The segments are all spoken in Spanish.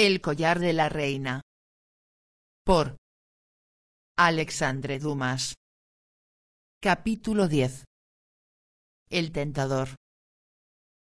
El collar de la reina. Por Alexandre Dumas. Capítulo 10. El tentador.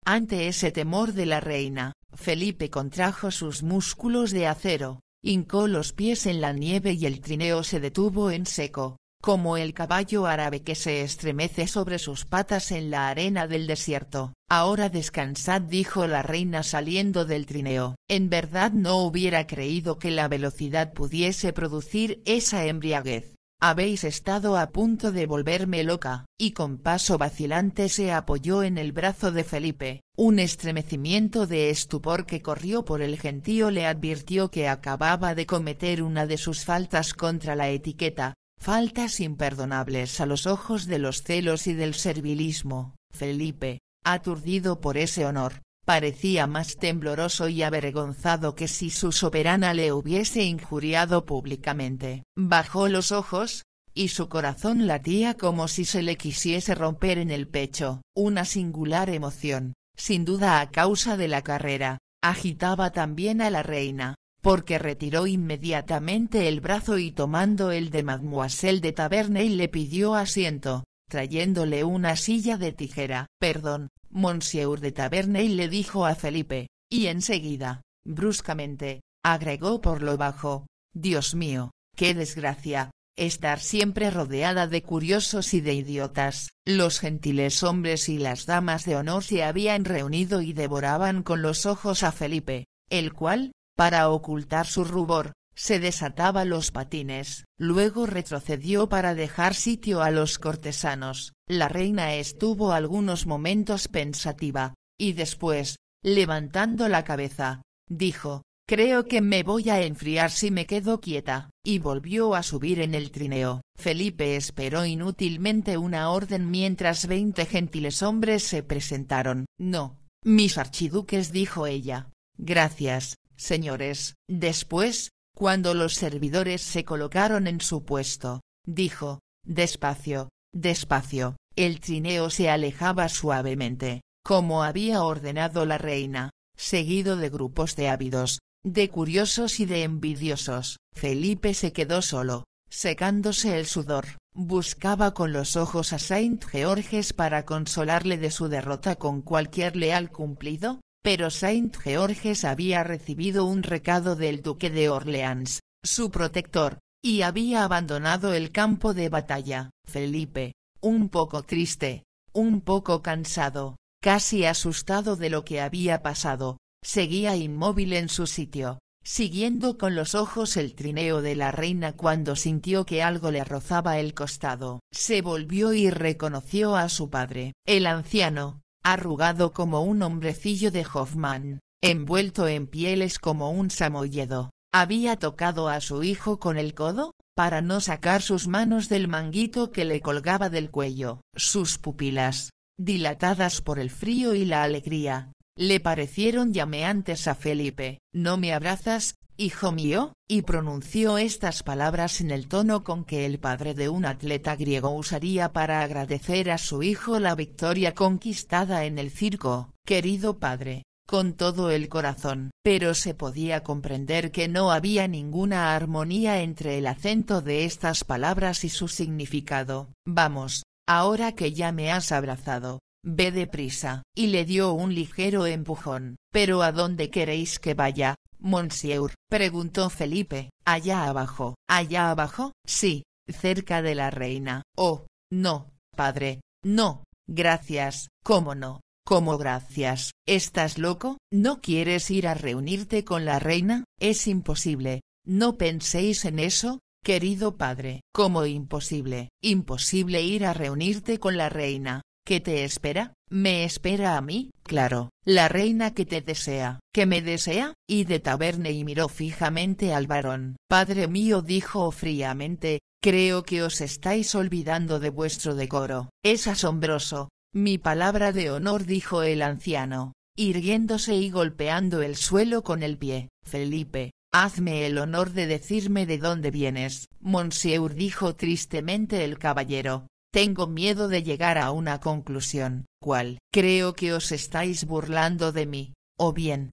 Ante ese temor de la reina, Felipe contrajo sus músculos de acero, hincó los pies en la nieve y el trineo se detuvo en seco como el caballo árabe que se estremece sobre sus patas en la arena del desierto. Ahora descansad dijo la reina saliendo del trineo. En verdad no hubiera creído que la velocidad pudiese producir esa embriaguez. Habéis estado a punto de volverme loca, y con paso vacilante se apoyó en el brazo de Felipe, un estremecimiento de estupor que corrió por el gentío le advirtió que acababa de cometer una de sus faltas contra la etiqueta, Faltas imperdonables a los ojos de los celos y del servilismo. Felipe, aturdido por ese honor, parecía más tembloroso y avergonzado que si su soberana le hubiese injuriado públicamente. Bajó los ojos, y su corazón latía como si se le quisiese romper en el pecho. Una singular emoción, sin duda a causa de la carrera, agitaba también a la reina, porque retiró inmediatamente el brazo y tomando el de Mademoiselle de y le pidió asiento, trayéndole una silla de tijera. Perdón, Monsieur de y le dijo a Felipe, y enseguida, bruscamente, agregó por lo bajo, Dios mío, qué desgracia, estar siempre rodeada de curiosos y de idiotas. Los gentiles hombres y las damas de honor se habían reunido y devoraban con los ojos a Felipe, el cual, para ocultar su rubor, se desataba los patines, luego retrocedió para dejar sitio a los cortesanos. La reina estuvo algunos momentos pensativa, y después, levantando la cabeza, dijo, Creo que me voy a enfriar si me quedo quieta, y volvió a subir en el trineo. Felipe esperó inútilmente una orden mientras veinte gentiles hombres se presentaron. No, mis archiduques dijo ella. Gracias, Señores, después, cuando los servidores se colocaron en su puesto, dijo, despacio, despacio, el trineo se alejaba suavemente, como había ordenado la reina, seguido de grupos de ávidos, de curiosos y de envidiosos. Felipe se quedó solo, secándose el sudor, buscaba con los ojos a Saint Georges para consolarle de su derrota con cualquier leal cumplido, pero Saint Georges había recibido un recado del duque de Orleans, su protector, y había abandonado el campo de batalla. Felipe, un poco triste, un poco cansado, casi asustado de lo que había pasado, seguía inmóvil en su sitio, siguiendo con los ojos el trineo de la reina cuando sintió que algo le rozaba el costado. Se volvió y reconoció a su padre. El anciano, arrugado como un hombrecillo de Hoffman, envuelto en pieles como un samoyedo, había tocado a su hijo con el codo, para no sacar sus manos del manguito que le colgaba del cuello. Sus pupilas, dilatadas por el frío y la alegría, le parecieron llameantes a Felipe, no me abrazas, hijo mío, y pronunció estas palabras en el tono con que el padre de un atleta griego usaría para agradecer a su hijo la victoria conquistada en el circo, querido padre, con todo el corazón. Pero se podía comprender que no había ninguna armonía entre el acento de estas palabras y su significado. Vamos, ahora que ya me has abrazado, Ve deprisa, y le dio un ligero empujón. ¿Pero a dónde queréis que vaya, monsieur? preguntó Felipe. Allá abajo. ¿Allá abajo? Sí, cerca de la reina. Oh, no, padre, no, gracias, cómo no, cómo gracias. ¿Estás loco? ¿No quieres ir a reunirte con la reina? Es imposible. No penséis en eso, querido padre. ¿Cómo imposible? Imposible ir a reunirte con la reina. ¿Qué te espera? Me espera a mí, claro, la reina que te desea, que me desea, y de taberne y miró fijamente al varón. Padre mío dijo fríamente, creo que os estáis olvidando de vuestro decoro. Es asombroso. Mi palabra de honor dijo el anciano, irguiéndose y golpeando el suelo con el pie. Felipe, Hazme el honor de decirme de dónde vienes, Monsieur dijo tristemente el caballero, tengo miedo de llegar a una conclusión, ¿cuál? creo que os estáis burlando de mí, o bien,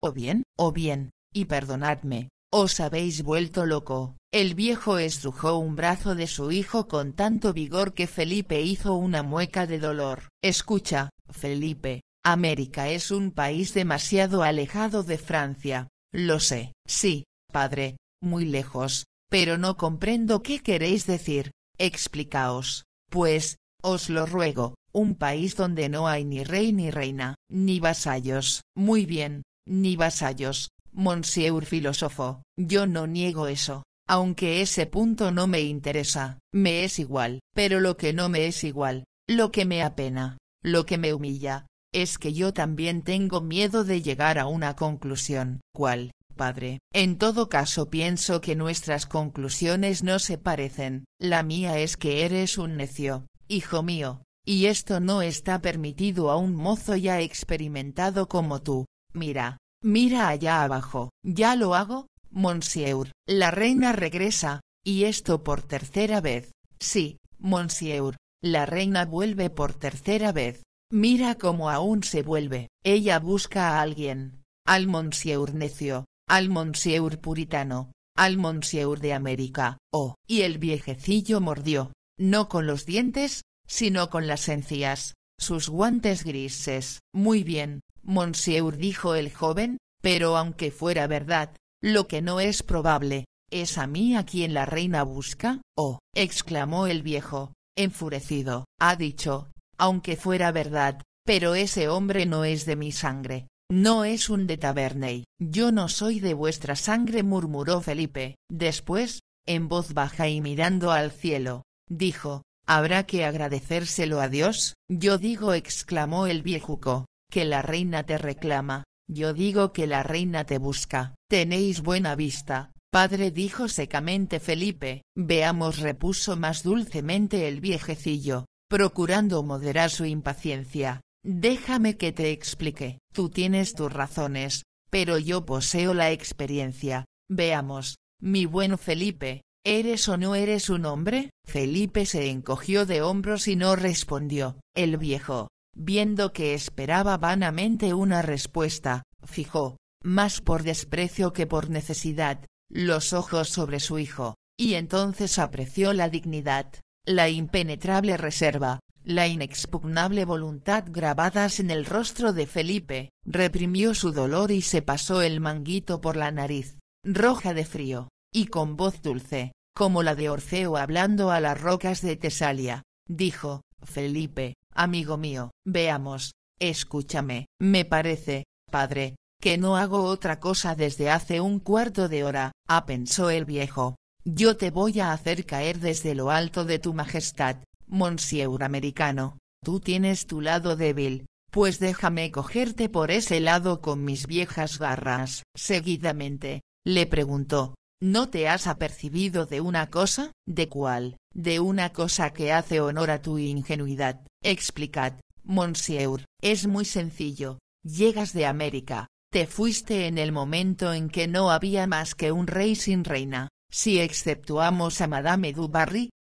o bien, o bien, y perdonadme, os habéis vuelto loco. El viejo estrujó un brazo de su hijo con tanto vigor que Felipe hizo una mueca de dolor. Escucha, Felipe, América es un país demasiado alejado de Francia, lo sé. Sí, padre, muy lejos, pero no comprendo qué queréis decir, explicaos. Pues, os lo ruego, un país donde no hay ni rey ni reina, ni vasallos. Muy bien, ni vasallos, monsieur filósofo, yo no niego eso, aunque ese punto no me interesa, me es igual, pero lo que no me es igual, lo que me apena, lo que me humilla, es que yo también tengo miedo de llegar a una conclusión. ¿Cuál? padre. En todo caso pienso que nuestras conclusiones no se parecen, la mía es que eres un necio, hijo mío, y esto no está permitido a un mozo ya experimentado como tú. Mira, mira allá abajo, ya lo hago, monsieur. La reina regresa, y esto por tercera vez. Sí, monsieur, la reina vuelve por tercera vez. Mira cómo aún se vuelve. Ella busca a alguien. Al monsieur necio, al monsieur puritano, al monsieur de América, oh, y el viejecillo mordió, no con los dientes, sino con las encías, sus guantes grises. Muy bien, monsieur dijo el joven, pero aunque fuera verdad, lo que no es probable, ¿es a mí a quien la reina busca? Oh, exclamó el viejo, enfurecido, ha dicho, aunque fuera verdad, pero ese hombre no es de mi sangre, no es un de Taberney, yo no soy de vuestra sangre murmuró Felipe, después, en voz baja y mirando al cielo, dijo, habrá que agradecérselo a Dios, yo digo exclamó el viejuco, que la reina te reclama, yo digo que la reina te busca, tenéis buena vista, Padre dijo secamente Felipe, veamos repuso más dulcemente el viejecillo, procurando moderar su impaciencia, Déjame que te explique, tú tienes tus razones, pero yo poseo la experiencia, veamos, mi buen Felipe, ¿eres o no eres un hombre? Felipe se encogió de hombros y no respondió, el viejo, viendo que esperaba vanamente una respuesta, fijó, más por desprecio que por necesidad, los ojos sobre su hijo, y entonces apreció la dignidad, la impenetrable reserva, la inexpugnable voluntad grabadas en el rostro de Felipe, reprimió su dolor y se pasó el manguito por la nariz, roja de frío, y con voz dulce, como la de Orfeo hablando a las rocas de Tesalia, dijo, Felipe, amigo mío, veamos, escúchame, me parece, padre, que no hago otra cosa desde hace un cuarto de hora, apensó pensó el viejo, yo te voy a hacer caer desde lo alto de tu majestad, Monsieur americano, tú tienes tu lado débil, pues déjame cogerte por ese lado con mis viejas garras. Seguidamente, le preguntó, ¿no te has apercibido de una cosa? ¿De cuál? De una cosa que hace honor a tu ingenuidad. Explicad, Monsieur, es muy sencillo, llegas de América, te fuiste en el momento en que no había más que un rey sin reina, si exceptuamos a Madame du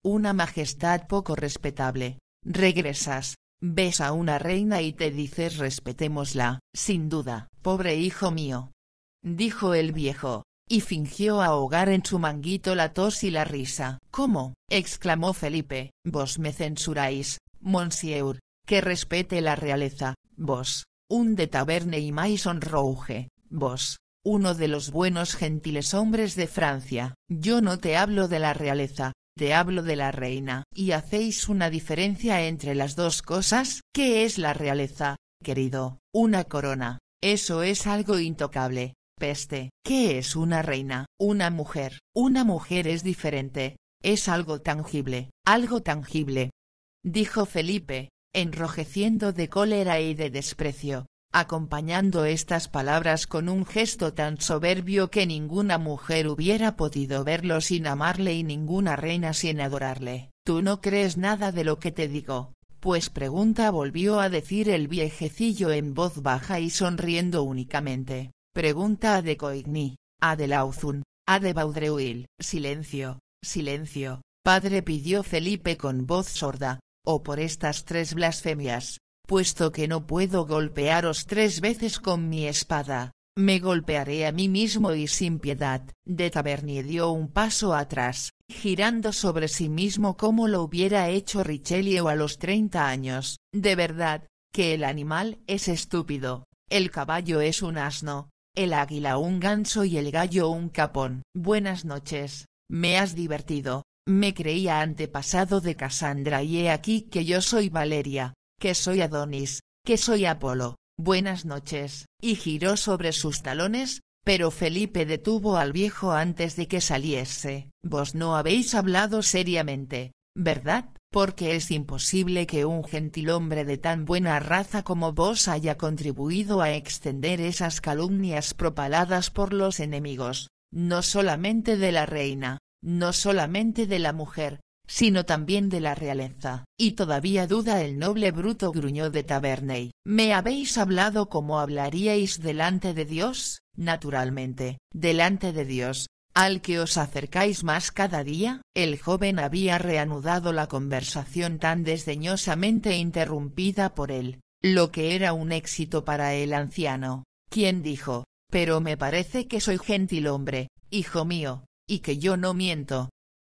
una majestad poco respetable, regresas, ves a una reina y te dices respetémosla, sin duda, pobre hijo mío. Dijo el viejo, y fingió ahogar en su manguito la tos y la risa. ¿Cómo? exclamó Felipe, vos me censuráis, monsieur, que respete la realeza, vos, un de taberne y Maison Rouge, vos, uno de los buenos gentiles hombres de Francia, yo no te hablo de la realeza, hablo de la reina, y hacéis una diferencia entre las dos cosas, ¿qué es la realeza, querido? Una corona, eso es algo intocable, peste. ¿Qué es una reina? Una mujer, una mujer es diferente, es algo tangible, algo tangible. Dijo Felipe, enrojeciendo de cólera y de desprecio, acompañando estas palabras con un gesto tan soberbio que ninguna mujer hubiera podido verlo sin amarle y ninguna reina sin adorarle. Tú no crees nada de lo que te digo, pues pregunta volvió a decir el viejecillo en voz baja y sonriendo únicamente, pregunta a de Coigny, a de Lauzun, a de Baudreuil. Silencio, silencio, padre pidió Felipe con voz sorda, o oh, por estas tres blasfemias, puesto que no puedo golpearos tres veces con mi espada, me golpearé a mí mismo y sin piedad. De Tavernier dio un paso atrás, girando sobre sí mismo como lo hubiera hecho Richelieu a los 30 años, de verdad, que el animal es estúpido, el caballo es un asno, el águila un ganso y el gallo un capón. Buenas noches, me has divertido, me creía antepasado de Cassandra y he aquí que yo soy Valeria, que soy Adonis, que soy Apolo, buenas noches, y giró sobre sus talones, pero Felipe detuvo al viejo antes de que saliese. Vos no habéis hablado seriamente, ¿verdad? Porque es imposible que un gentilhombre de tan buena raza como vos haya contribuido a extender esas calumnias propaladas por los enemigos, no solamente de la reina, no solamente de la mujer, sino también de la realeza. Y todavía duda el noble bruto gruñó de Taverney. ¿Me habéis hablado como hablaríais delante de Dios? Naturalmente, delante de Dios, al que os acercáis más cada día. El joven había reanudado la conversación tan desdeñosamente interrumpida por él, lo que era un éxito para el anciano, quien dijo, pero me parece que soy gentil hombre, hijo mío, y que yo no miento,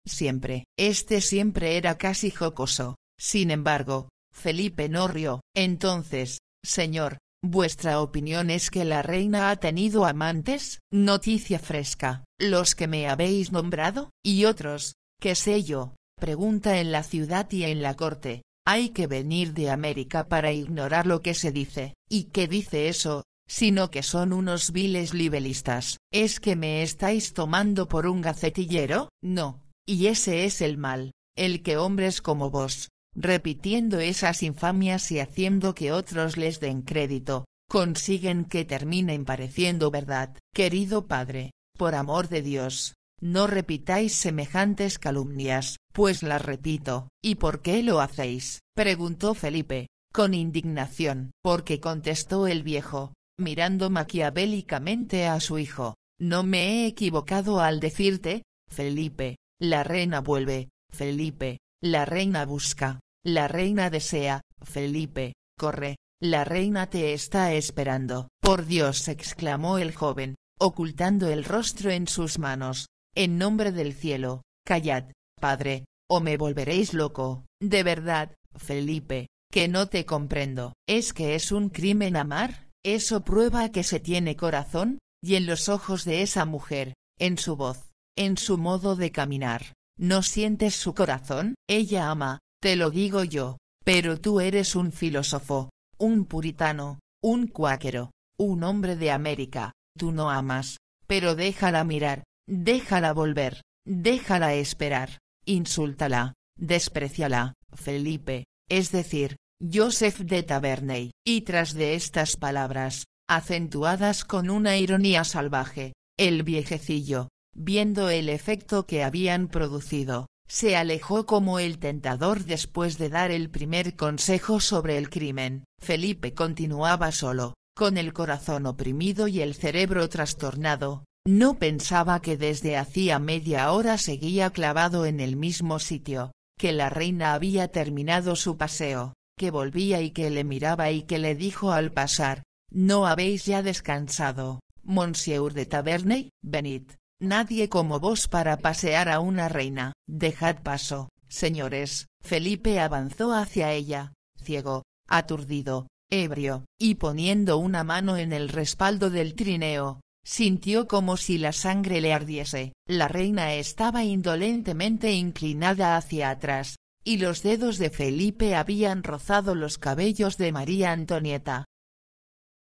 Siempre. Este siempre era casi jocoso. Sin embargo, Felipe no rió. Entonces, señor, ¿Vuestra opinión es que la reina ha tenido amantes? Noticia fresca. Los que me habéis nombrado, y otros, qué sé yo, pregunta en la ciudad y en la corte, hay que venir de América para ignorar lo que se dice, y qué dice eso, sino que son unos viles libelistas. ¿Es que me estáis tomando por un gacetillero? No, y ese es el mal, el que hombres como vos, repitiendo esas infamias y haciendo que otros les den crédito, consiguen que terminen pareciendo verdad. Querido Padre, por amor de Dios, no repitáis semejantes calumnias, pues las repito. ¿Y por qué lo hacéis? preguntó Felipe, con indignación. Porque contestó el viejo, mirando maquiavélicamente a su hijo. No me he equivocado al decirte, Felipe, la reina vuelve, Felipe, la reina busca, la reina desea, Felipe, corre, la reina te está esperando. Por Dios exclamó el joven, ocultando el rostro en sus manos, en nombre del cielo, callad, padre, o me volveréis loco, de verdad, Felipe, que no te comprendo. ¿Es que es un crimen amar? ¿Eso prueba que se tiene corazón? Y en los ojos de esa mujer, en su voz, en su modo de caminar. ¿No sientes su corazón? Ella ama, te lo digo yo, pero tú eres un filósofo, un puritano, un cuáquero, un hombre de América, tú no amas, pero déjala mirar, déjala volver, déjala esperar, insúltala, despreciala, Felipe, es decir, Joseph de Taverney. Y tras de estas palabras, acentuadas con una ironía salvaje, el viejecillo, Viendo el efecto que habían producido, se alejó como el tentador después de dar el primer consejo sobre el crimen. Felipe continuaba solo, con el corazón oprimido y el cerebro trastornado, no pensaba que desde hacía media hora seguía clavado en el mismo sitio, que la reina había terminado su paseo, que volvía y que le miraba y que le dijo al pasar, «No habéis ya descansado, Monsieur de Taverney, venid» nadie como vos para pasear a una reina, dejad paso, señores, Felipe avanzó hacia ella, ciego, aturdido, ebrio, y poniendo una mano en el respaldo del trineo, sintió como si la sangre le ardiese. La reina estaba indolentemente inclinada hacia atrás, y los dedos de Felipe habían rozado los cabellos de María Antonieta.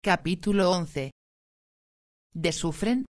Capítulo 11. De Sufren,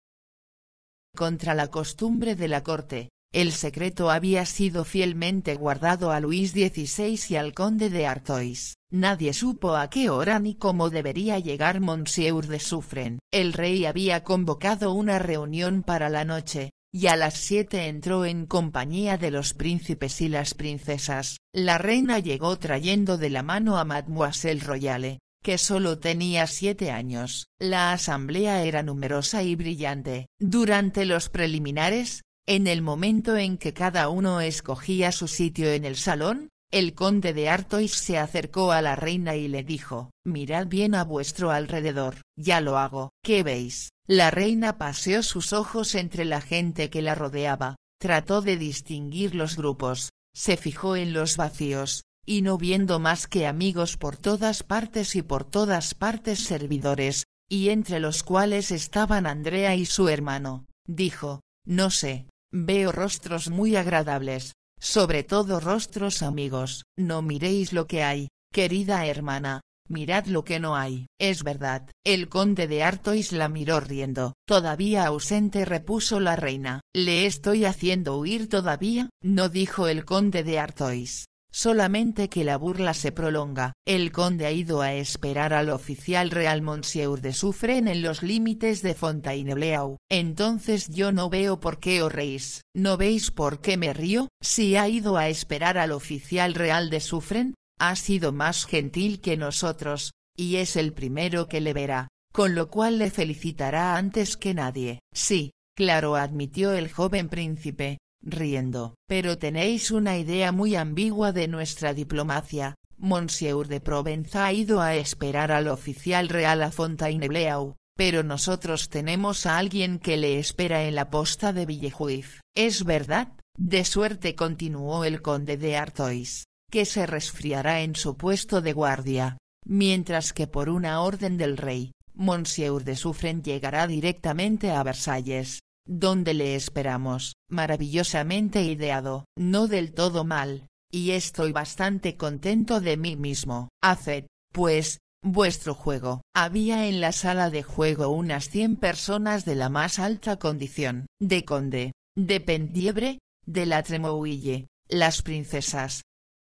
contra la costumbre de la corte, el secreto había sido fielmente guardado a Luis XVI y al conde de Artois. Nadie supo a qué hora ni cómo debería llegar Monsieur de Suffren. El rey había convocado una reunión para la noche, y a las siete entró en compañía de los príncipes y las princesas. La reina llegó trayendo de la mano a Mademoiselle Royale, que solo tenía siete años. La asamblea era numerosa y brillante. Durante los preliminares, en el momento en que cada uno escogía su sitio en el salón, el conde de Artois se acercó a la reina y le dijo, «Mirad bien a vuestro alrededor, ya lo hago. ¿Qué veis?» La reina paseó sus ojos entre la gente que la rodeaba, trató de distinguir los grupos, se fijó en los vacíos, y no viendo más que amigos por todas partes y por todas partes servidores, y entre los cuales estaban Andrea y su hermano, dijo, no sé, veo rostros muy agradables, sobre todo rostros amigos, no miréis lo que hay, querida hermana, mirad lo que no hay. Es verdad. El conde de Artois la miró riendo. Todavía ausente repuso la reina. ¿Le estoy haciendo huir todavía? No dijo el conde de Artois solamente que la burla se prolonga. El conde ha ido a esperar al oficial real Monsieur de Sufren en los límites de Fontainebleau. Entonces yo no veo por qué os reís. ¿No veis por qué me río? Si ha ido a esperar al oficial real de Sufren, ha sido más gentil que nosotros, y es el primero que le verá, con lo cual le felicitará antes que nadie. Sí, claro admitió el joven príncipe, riendo. Pero tenéis una idea muy ambigua de nuestra diplomacia. Monsieur de Provenza ha ido a esperar al oficial real a Fontainebleau, pero nosotros tenemos a alguien que le espera en la posta de Villejuif. ¿Es verdad? De suerte continuó el conde de Artois, que se resfriará en su puesto de guardia, mientras que por una orden del rey, Monsieur de Suffren llegará directamente a Versalles, donde le esperamos, maravillosamente ideado, no del todo mal, y estoy bastante contento de mí mismo. Haced, pues, vuestro juego. Había en la sala de juego unas cien personas de la más alta condición, de conde, de pendiebre, de la Tremouille, las princesas.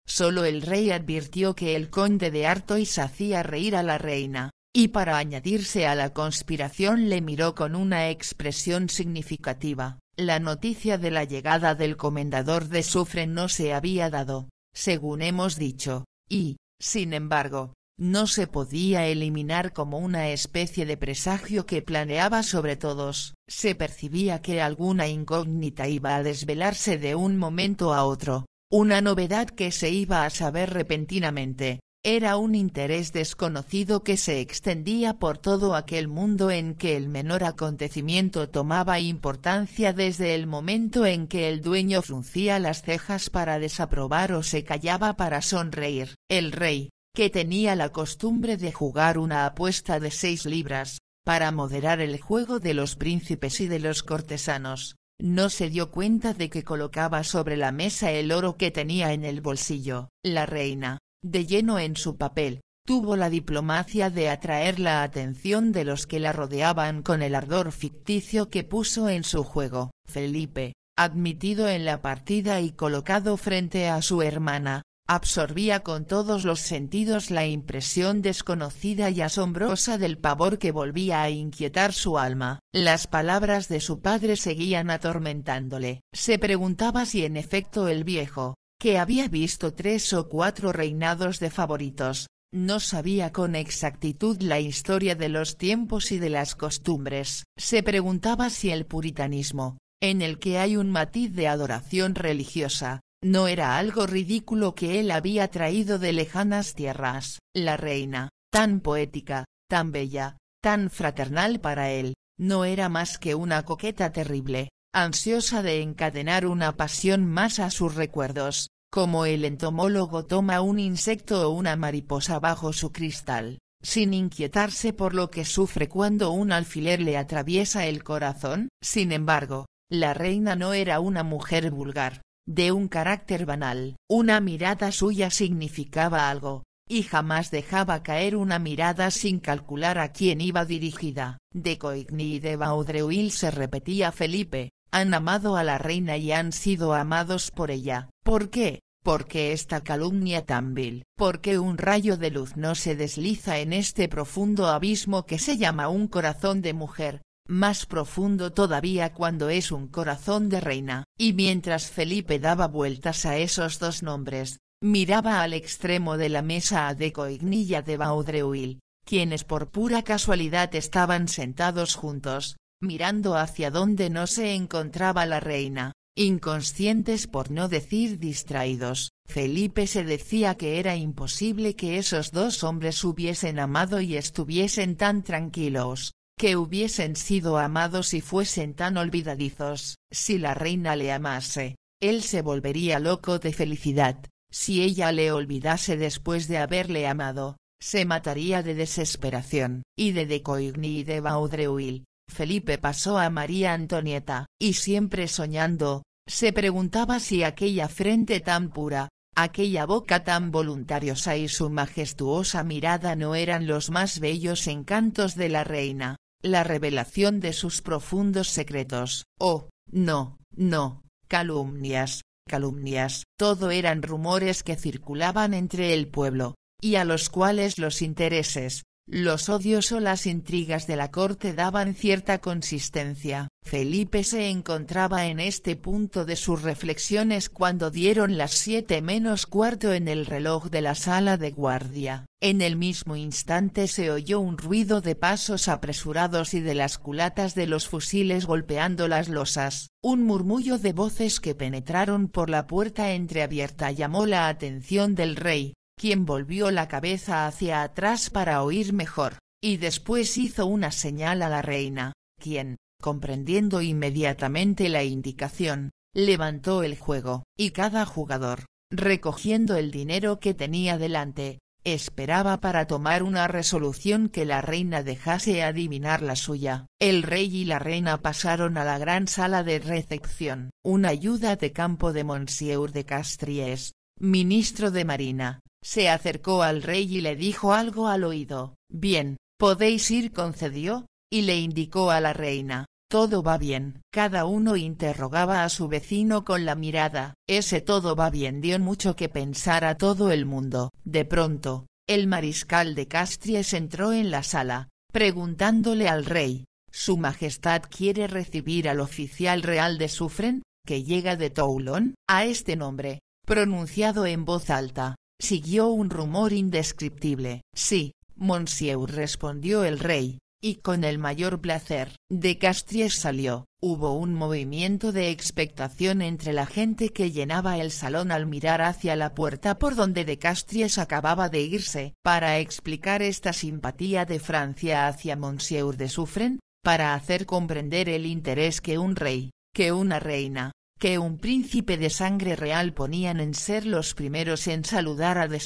Solo el rey advirtió que el conde de Artois hacía reír a la reina, y para añadirse a la conspiración le miró con una expresión significativa. La noticia de la llegada del comendador de Sufre no se había dado, según hemos dicho, y, sin embargo, no se podía eliminar como una especie de presagio que planeaba sobre todos. Se percibía que alguna incógnita iba a desvelarse de un momento a otro, una novedad que se iba a saber repentinamente, era un interés desconocido que se extendía por todo aquel mundo en que el menor acontecimiento tomaba importancia desde el momento en que el dueño fruncía las cejas para desaprobar o se callaba para sonreír. El rey, que tenía la costumbre de jugar una apuesta de seis libras, para moderar el juego de los príncipes y de los cortesanos, no se dio cuenta de que colocaba sobre la mesa el oro que tenía en el bolsillo. La reina, de lleno en su papel, tuvo la diplomacia de atraer la atención de los que la rodeaban con el ardor ficticio que puso en su juego. Felipe, admitido en la partida y colocado frente a su hermana, absorbía con todos los sentidos la impresión desconocida y asombrosa del pavor que volvía a inquietar su alma. Las palabras de su padre seguían atormentándole. Se preguntaba si en efecto el viejo, que había visto tres o cuatro reinados de favoritos, no sabía con exactitud la historia de los tiempos y de las costumbres. Se preguntaba si el puritanismo, en el que hay un matiz de adoración religiosa, no era algo ridículo que él había traído de lejanas tierras. La reina, tan poética, tan bella, tan fraternal para él, no era más que una coqueta terrible, ansiosa de encadenar una pasión más a sus recuerdos, como el entomólogo toma un insecto o una mariposa bajo su cristal, sin inquietarse por lo que sufre cuando un alfiler le atraviesa el corazón. Sin embargo, la reina no era una mujer vulgar, de un carácter banal. Una mirada suya significaba algo, y jamás dejaba caer una mirada sin calcular a quién iba dirigida. De Coigny y de Baudreuil se repetía Felipe, han amado a la reina y han sido amados por ella. ¿Por qué? Porque esta calumnia tan vil? Porque un rayo de luz no se desliza en este profundo abismo que se llama un corazón de mujer? más profundo todavía cuando es un corazón de reina. Y mientras Felipe daba vueltas a esos dos nombres, miraba al extremo de la mesa a Decoignilla de Baudreuil, quienes por pura casualidad estaban sentados juntos, mirando hacia donde no se encontraba la reina. Inconscientes por no decir distraídos, Felipe se decía que era imposible que esos dos hombres hubiesen amado y estuviesen tan tranquilos, que hubiesen sido amados y fuesen tan olvidadizos. Si la reina le amase, él se volvería loco de felicidad, si ella le olvidase después de haberle amado, se mataría de desesperación. Y de Decoigny y de Baudreuil. Felipe pasó a María Antonieta, y siempre soñando, se preguntaba si aquella frente tan pura, aquella boca tan voluntariosa y su majestuosa mirada no eran los más bellos encantos de la reina, la revelación de sus profundos secretos. Oh, no, no, calumnias, calumnias, todo eran rumores que circulaban entre el pueblo, y a los cuales los intereses, los odios o las intrigas de la corte daban cierta consistencia. Felipe se encontraba en este punto de sus reflexiones cuando dieron las siete menos cuarto en el reloj de la sala de guardia. En el mismo instante se oyó un ruido de pasos apresurados y de las culatas de los fusiles golpeando las losas. Un murmullo de voces que penetraron por la puerta entreabierta llamó la atención del rey, quien volvió la cabeza hacia atrás para oír mejor, y después hizo una señal a la reina, quien, comprendiendo inmediatamente la indicación, levantó el juego, y cada jugador, recogiendo el dinero que tenía delante, esperaba para tomar una resolución que la reina dejase adivinar la suya. El rey y la reina pasaron a la gran sala de recepción. Una ayuda de campo de Monsieur de Castries, ministro de Marina, se acercó al rey y le dijo algo al oído, bien, podéis ir concedió, y le indicó a la reina, todo va bien. Cada uno interrogaba a su vecino con la mirada, ese todo va bien dio mucho que pensar a todo el mundo. De pronto, el mariscal de Castries entró en la sala, preguntándole al rey, su majestad quiere recibir al oficial real de Sufren, que llega de Toulon, a este nombre, pronunciado en voz alta, Siguió un rumor indescriptible. Sí, monsieur respondió el rey, y con el mayor placer. De Castries salió, hubo un movimiento de expectación entre la gente que llenaba el salón al mirar hacia la puerta por donde de Castries acababa de irse. Para explicar esta simpatía de Francia hacia monsieur de Suffren, para hacer comprender el interés que un rey, que una reina, que un príncipe de sangre real ponían en ser los primeros en saludar a de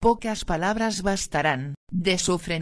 pocas palabras bastarán. De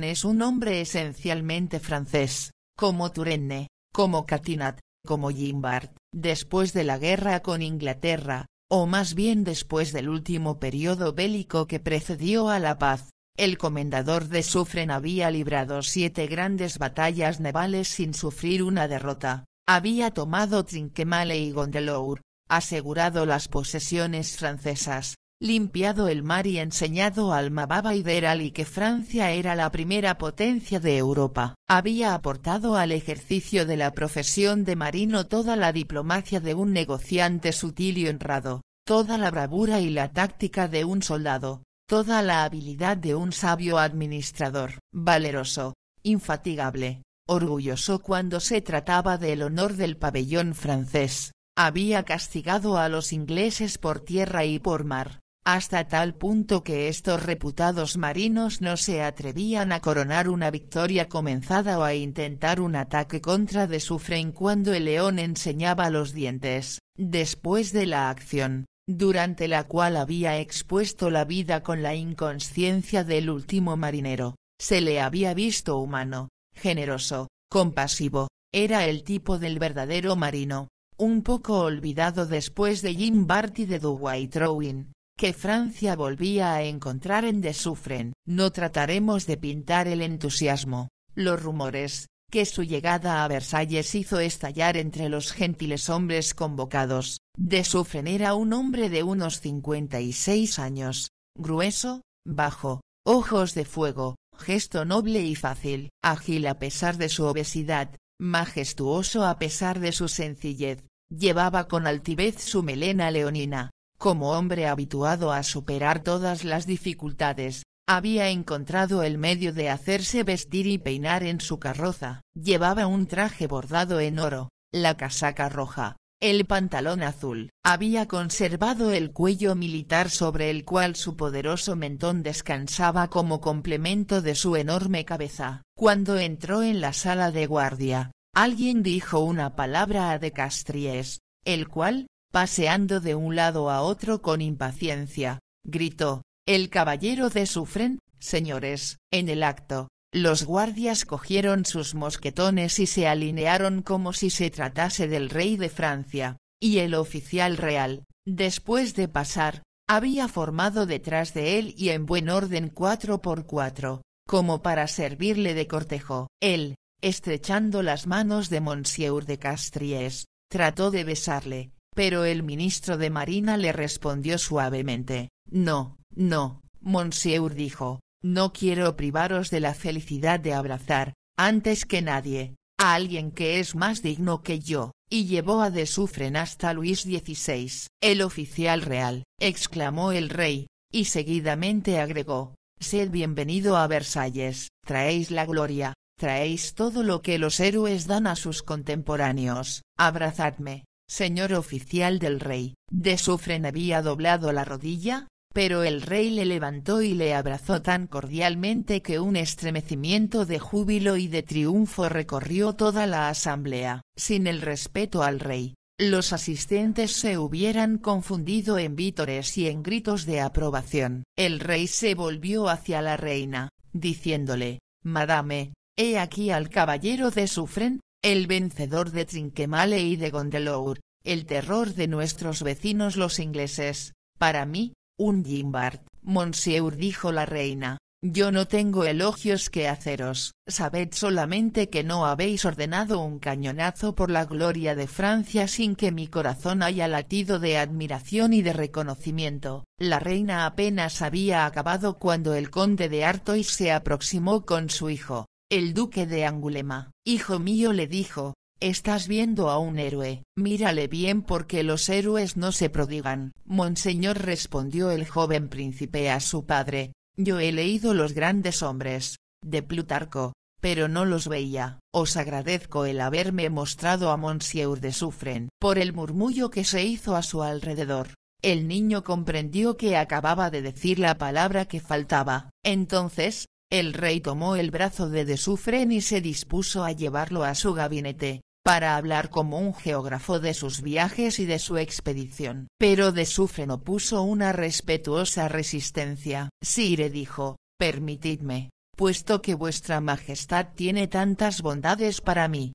es un hombre esencialmente francés, como Turenne, como Catinat, como Gimbard, después de la guerra con Inglaterra, o más bien después del último periodo bélico que precedió a la paz. El comendador de Sufren había librado siete grandes batallas navales sin sufrir una derrota, había tomado Trinquemale y Gondelour, asegurado las posesiones francesas, limpiado el mar y enseñado al Mababa y Derali que Francia era la primera potencia de Europa. Había aportado al ejercicio de la profesión de marino toda la diplomacia de un negociante sutil y honrado, toda la bravura y la táctica de un soldado, toda la habilidad de un sabio administrador, valeroso, infatigable, orgulloso cuando se trataba del honor del pabellón francés, había castigado a los ingleses por tierra y por mar, hasta tal punto que estos reputados marinos no se atrevían a coronar una victoria comenzada o a intentar un ataque contra de Sufren cuando el león enseñaba los dientes, después de la acción, durante la cual había expuesto la vida con la inconsciencia del último marinero, se le había visto humano, generoso, compasivo, era el tipo del verdadero marino, un poco olvidado después de Jim Barty de y Trowin, que Francia volvía a encontrar en Desufren. No trataremos de pintar el entusiasmo, los rumores, que su llegada a Versalles hizo estallar entre los gentiles hombres convocados. De era un hombre de unos 56 años, grueso, bajo, ojos de fuego, gesto noble y fácil, ágil a pesar de su obesidad, majestuoso a pesar de su sencillez, llevaba con altivez su melena leonina, como hombre habituado a superar todas las dificultades, había encontrado el medio de hacerse vestir y peinar en su carroza, llevaba un traje bordado en oro, la casaca roja, el pantalón azul, había conservado el cuello militar sobre el cual su poderoso mentón descansaba como complemento de su enorme cabeza. Cuando entró en la sala de guardia, alguien dijo una palabra a de Castries, el cual, paseando de un lado a otro con impaciencia, gritó, «El caballero de Sufren, señores, en el acto, los guardias cogieron sus mosquetones y se alinearon como si se tratase del rey de Francia, y el oficial real, después de pasar, había formado detrás de él y en buen orden cuatro por cuatro, como para servirle de cortejo. Él, estrechando las manos de Monsieur de Castries, trató de besarle, pero el ministro de Marina le respondió suavemente, no, no, Monsieur dijo, no quiero privaros de la felicidad de abrazar, antes que nadie, a alguien que es más digno que yo, y llevó a Desufren hasta Luis XVI. El oficial real, exclamó el rey, y seguidamente agregó, sed bienvenido a Versalles, traéis la gloria, traéis todo lo que los héroes dan a sus contemporáneos, abrazadme, señor oficial del rey. Desufren había doblado la rodilla, pero el rey le levantó y le abrazó tan cordialmente que un estremecimiento de júbilo y de triunfo recorrió toda la asamblea. Sin el respeto al rey, los asistentes se hubieran confundido en vítores y en gritos de aprobación. El rey se volvió hacia la reina, diciéndole, Madame, he aquí al caballero de Sufren, el vencedor de Trinquemale y de Gondelour, el terror de nuestros vecinos los ingleses, para mí, un gimbard, monsieur dijo la reina, yo no tengo elogios que haceros, sabed solamente que no habéis ordenado un cañonazo por la gloria de Francia sin que mi corazón haya latido de admiración y de reconocimiento. La reina apenas había acabado cuando el conde de Artois se aproximó con su hijo, el duque de Angulema. Hijo mío le dijo, Estás viendo a un héroe, mírale bien porque los héroes no se prodigan. Monseñor respondió el joven príncipe a su padre, yo he leído Los grandes hombres, de Plutarco, pero no los veía. Os agradezco el haberme mostrado a Monsieur de Suffren. Por el murmullo que se hizo a su alrededor, el niño comprendió que acababa de decir la palabra que faltaba. Entonces, el rey tomó el brazo de de y se dispuso a llevarlo a su gabinete para hablar como un geógrafo de sus viajes y de su expedición. Pero de Sufren opuso una respetuosa resistencia. Sire dijo, permitidme, puesto que vuestra majestad tiene tantas bondades para mí.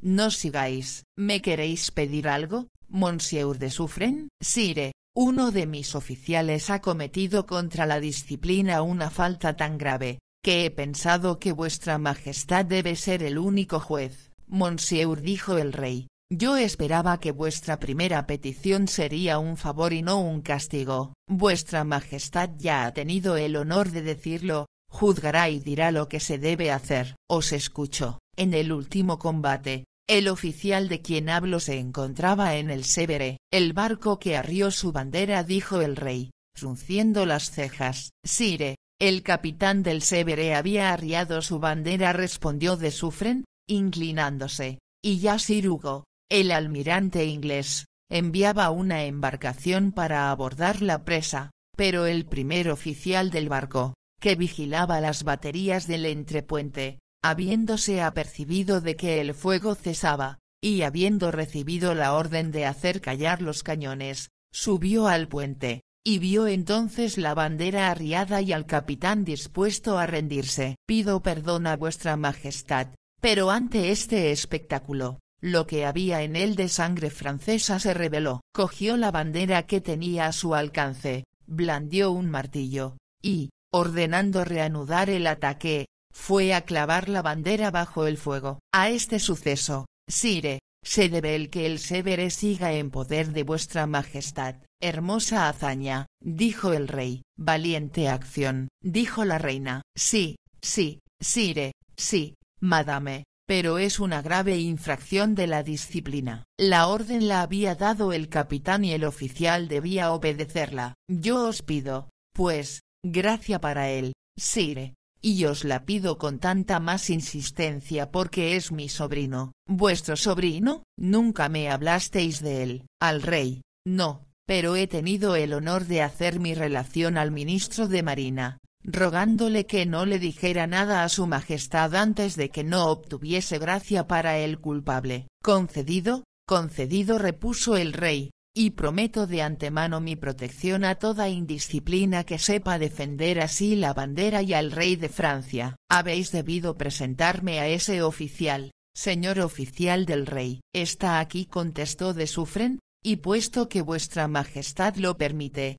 No sigáis, ¿me queréis pedir algo, monsieur de Suffren? Sire, uno de mis oficiales ha cometido contra la disciplina una falta tan grave, que he pensado que vuestra majestad debe ser el único juez Monsieur dijo el rey, yo esperaba que vuestra primera petición sería un favor y no un castigo, vuestra majestad ya ha tenido el honor de decirlo, juzgará y dirá lo que se debe hacer. Os escucho. En el último combate, el oficial de quien hablo se encontraba en el Severe, el barco que arrió su bandera dijo el rey, frunciendo las cejas. Sire, el capitán del Severe había arriado su bandera respondió de Sufren, Inclinándose, y ya Sir Hugo, el almirante inglés, enviaba una embarcación para abordar la presa, pero el primer oficial del barco, que vigilaba las baterías del entrepuente, habiéndose apercibido de que el fuego cesaba, y habiendo recibido la orden de hacer callar los cañones, subió al puente, y vio entonces la bandera arriada y al capitán dispuesto a rendirse. Pido perdón a vuestra majestad, pero ante este espectáculo, lo que había en él de sangre francesa se reveló. Cogió la bandera que tenía a su alcance, blandió un martillo, y, ordenando reanudar el ataque, fue a clavar la bandera bajo el fuego. A este suceso, Sire, se debe el que el Severe siga en poder de vuestra majestad. Hermosa hazaña, dijo el rey. Valiente acción, dijo la reina. Sí, sí, Sire, sí, madame, pero es una grave infracción de la disciplina. La orden la había dado el capitán y el oficial debía obedecerla. Yo os pido, pues, gracia para él, sire, y os la pido con tanta más insistencia porque es mi sobrino. Vuestro sobrino, nunca me hablasteis de él. Al rey, no, pero he tenido el honor de hacer mi relación al ministro de Marina, rogándole que no le dijera nada a su majestad antes de que no obtuviese gracia para el culpable. Concedido, concedido repuso el rey, y prometo de antemano mi protección a toda indisciplina que sepa defender así la bandera y al rey de Francia. Habéis debido presentarme a ese oficial, señor oficial del rey. Está aquí contestó de Sufren, y puesto que vuestra majestad lo permite.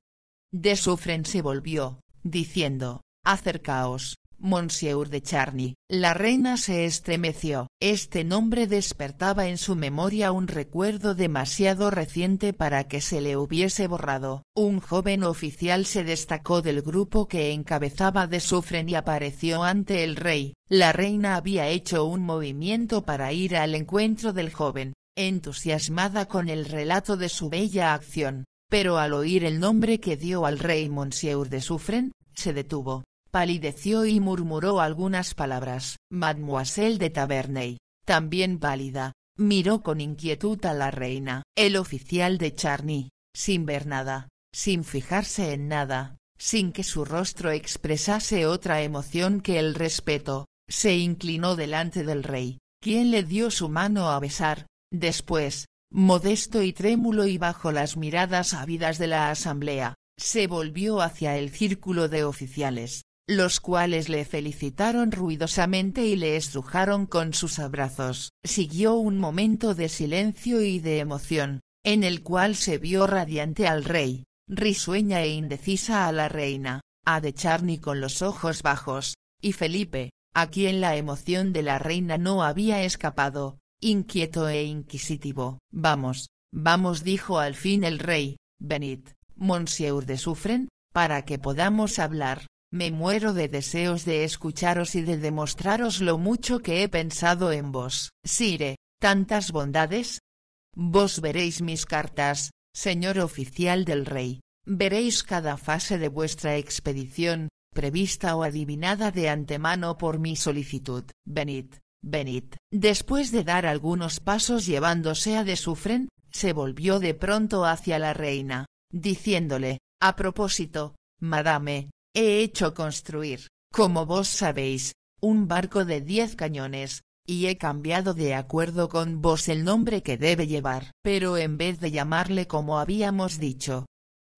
De Sufren se volvió, diciendo, Acercaos, Monsieur de Charny. La reina se estremeció. Este nombre despertaba en su memoria un recuerdo demasiado reciente para que se le hubiese borrado. Un joven oficial se destacó del grupo que encabezaba de Sufren y apareció ante el rey. La reina había hecho un movimiento para ir al encuentro del joven, entusiasmada con el relato de su bella acción. Pero al oír el nombre que dio al rey Monsieur de Suffren, se detuvo, palideció y murmuró algunas palabras. Mademoiselle de Taverney, también pálida, miró con inquietud a la reina. El oficial de Charny, sin ver nada, sin fijarse en nada, sin que su rostro expresase otra emoción que el respeto, se inclinó delante del rey, quien le dio su mano a besar, después, modesto y trémulo y bajo las miradas ávidas de la asamblea, se volvió hacia el círculo de oficiales, los cuales le felicitaron ruidosamente y le estrujaron con sus abrazos. Siguió un momento de silencio y de emoción, en el cual se vio radiante al rey, risueña e indecisa a la reina, a de Charny con los ojos bajos, y Felipe, a quien la emoción de la reina no había escapado, inquieto e inquisitivo. Vamos, vamos dijo al fin el rey, venid. Monsieur de Sufren, para que podamos hablar, me muero de deseos de escucharos y de demostraros lo mucho que he pensado en vos. Sire, tantas bondades. Vos veréis mis cartas, señor oficial del rey, veréis cada fase de vuestra expedición, prevista o adivinada de antemano por mi solicitud. Venid, venid. Después de dar algunos pasos llevándose a de Sufren, se volvió de pronto hacia la reina diciéndole, a propósito, madame, he hecho construir, como vos sabéis, un barco de diez cañones, y he cambiado de acuerdo con vos el nombre que debe llevar. Pero en vez de llamarle como habíamos dicho.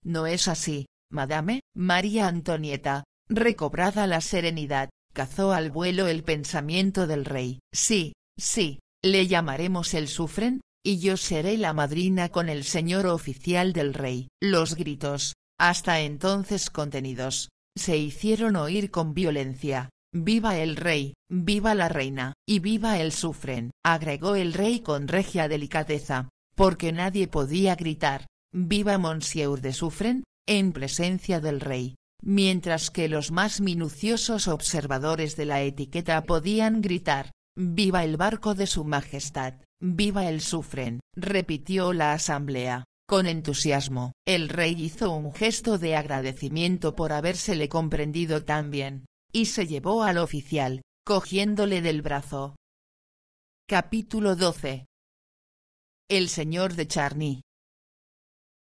No es así, madame, María Antonieta, recobrada la serenidad, cazó al vuelo el pensamiento del rey. Sí, sí, le llamaremos el sufren, y yo seré la madrina con el señor oficial del rey. Los gritos, hasta entonces contenidos, se hicieron oír con violencia. Viva el rey, viva la reina, y viva el sufren, agregó el rey con regia delicadeza, porque nadie podía gritar, viva Monsieur de Sufren, en presencia del rey, mientras que los más minuciosos observadores de la etiqueta podían gritar, Viva el barco de su majestad, viva el sufren, repitió la asamblea. Con entusiasmo, el rey hizo un gesto de agradecimiento por habérsele comprendido tan bien, y se llevó al oficial, cogiéndole del brazo. Capítulo 12 El señor de Charny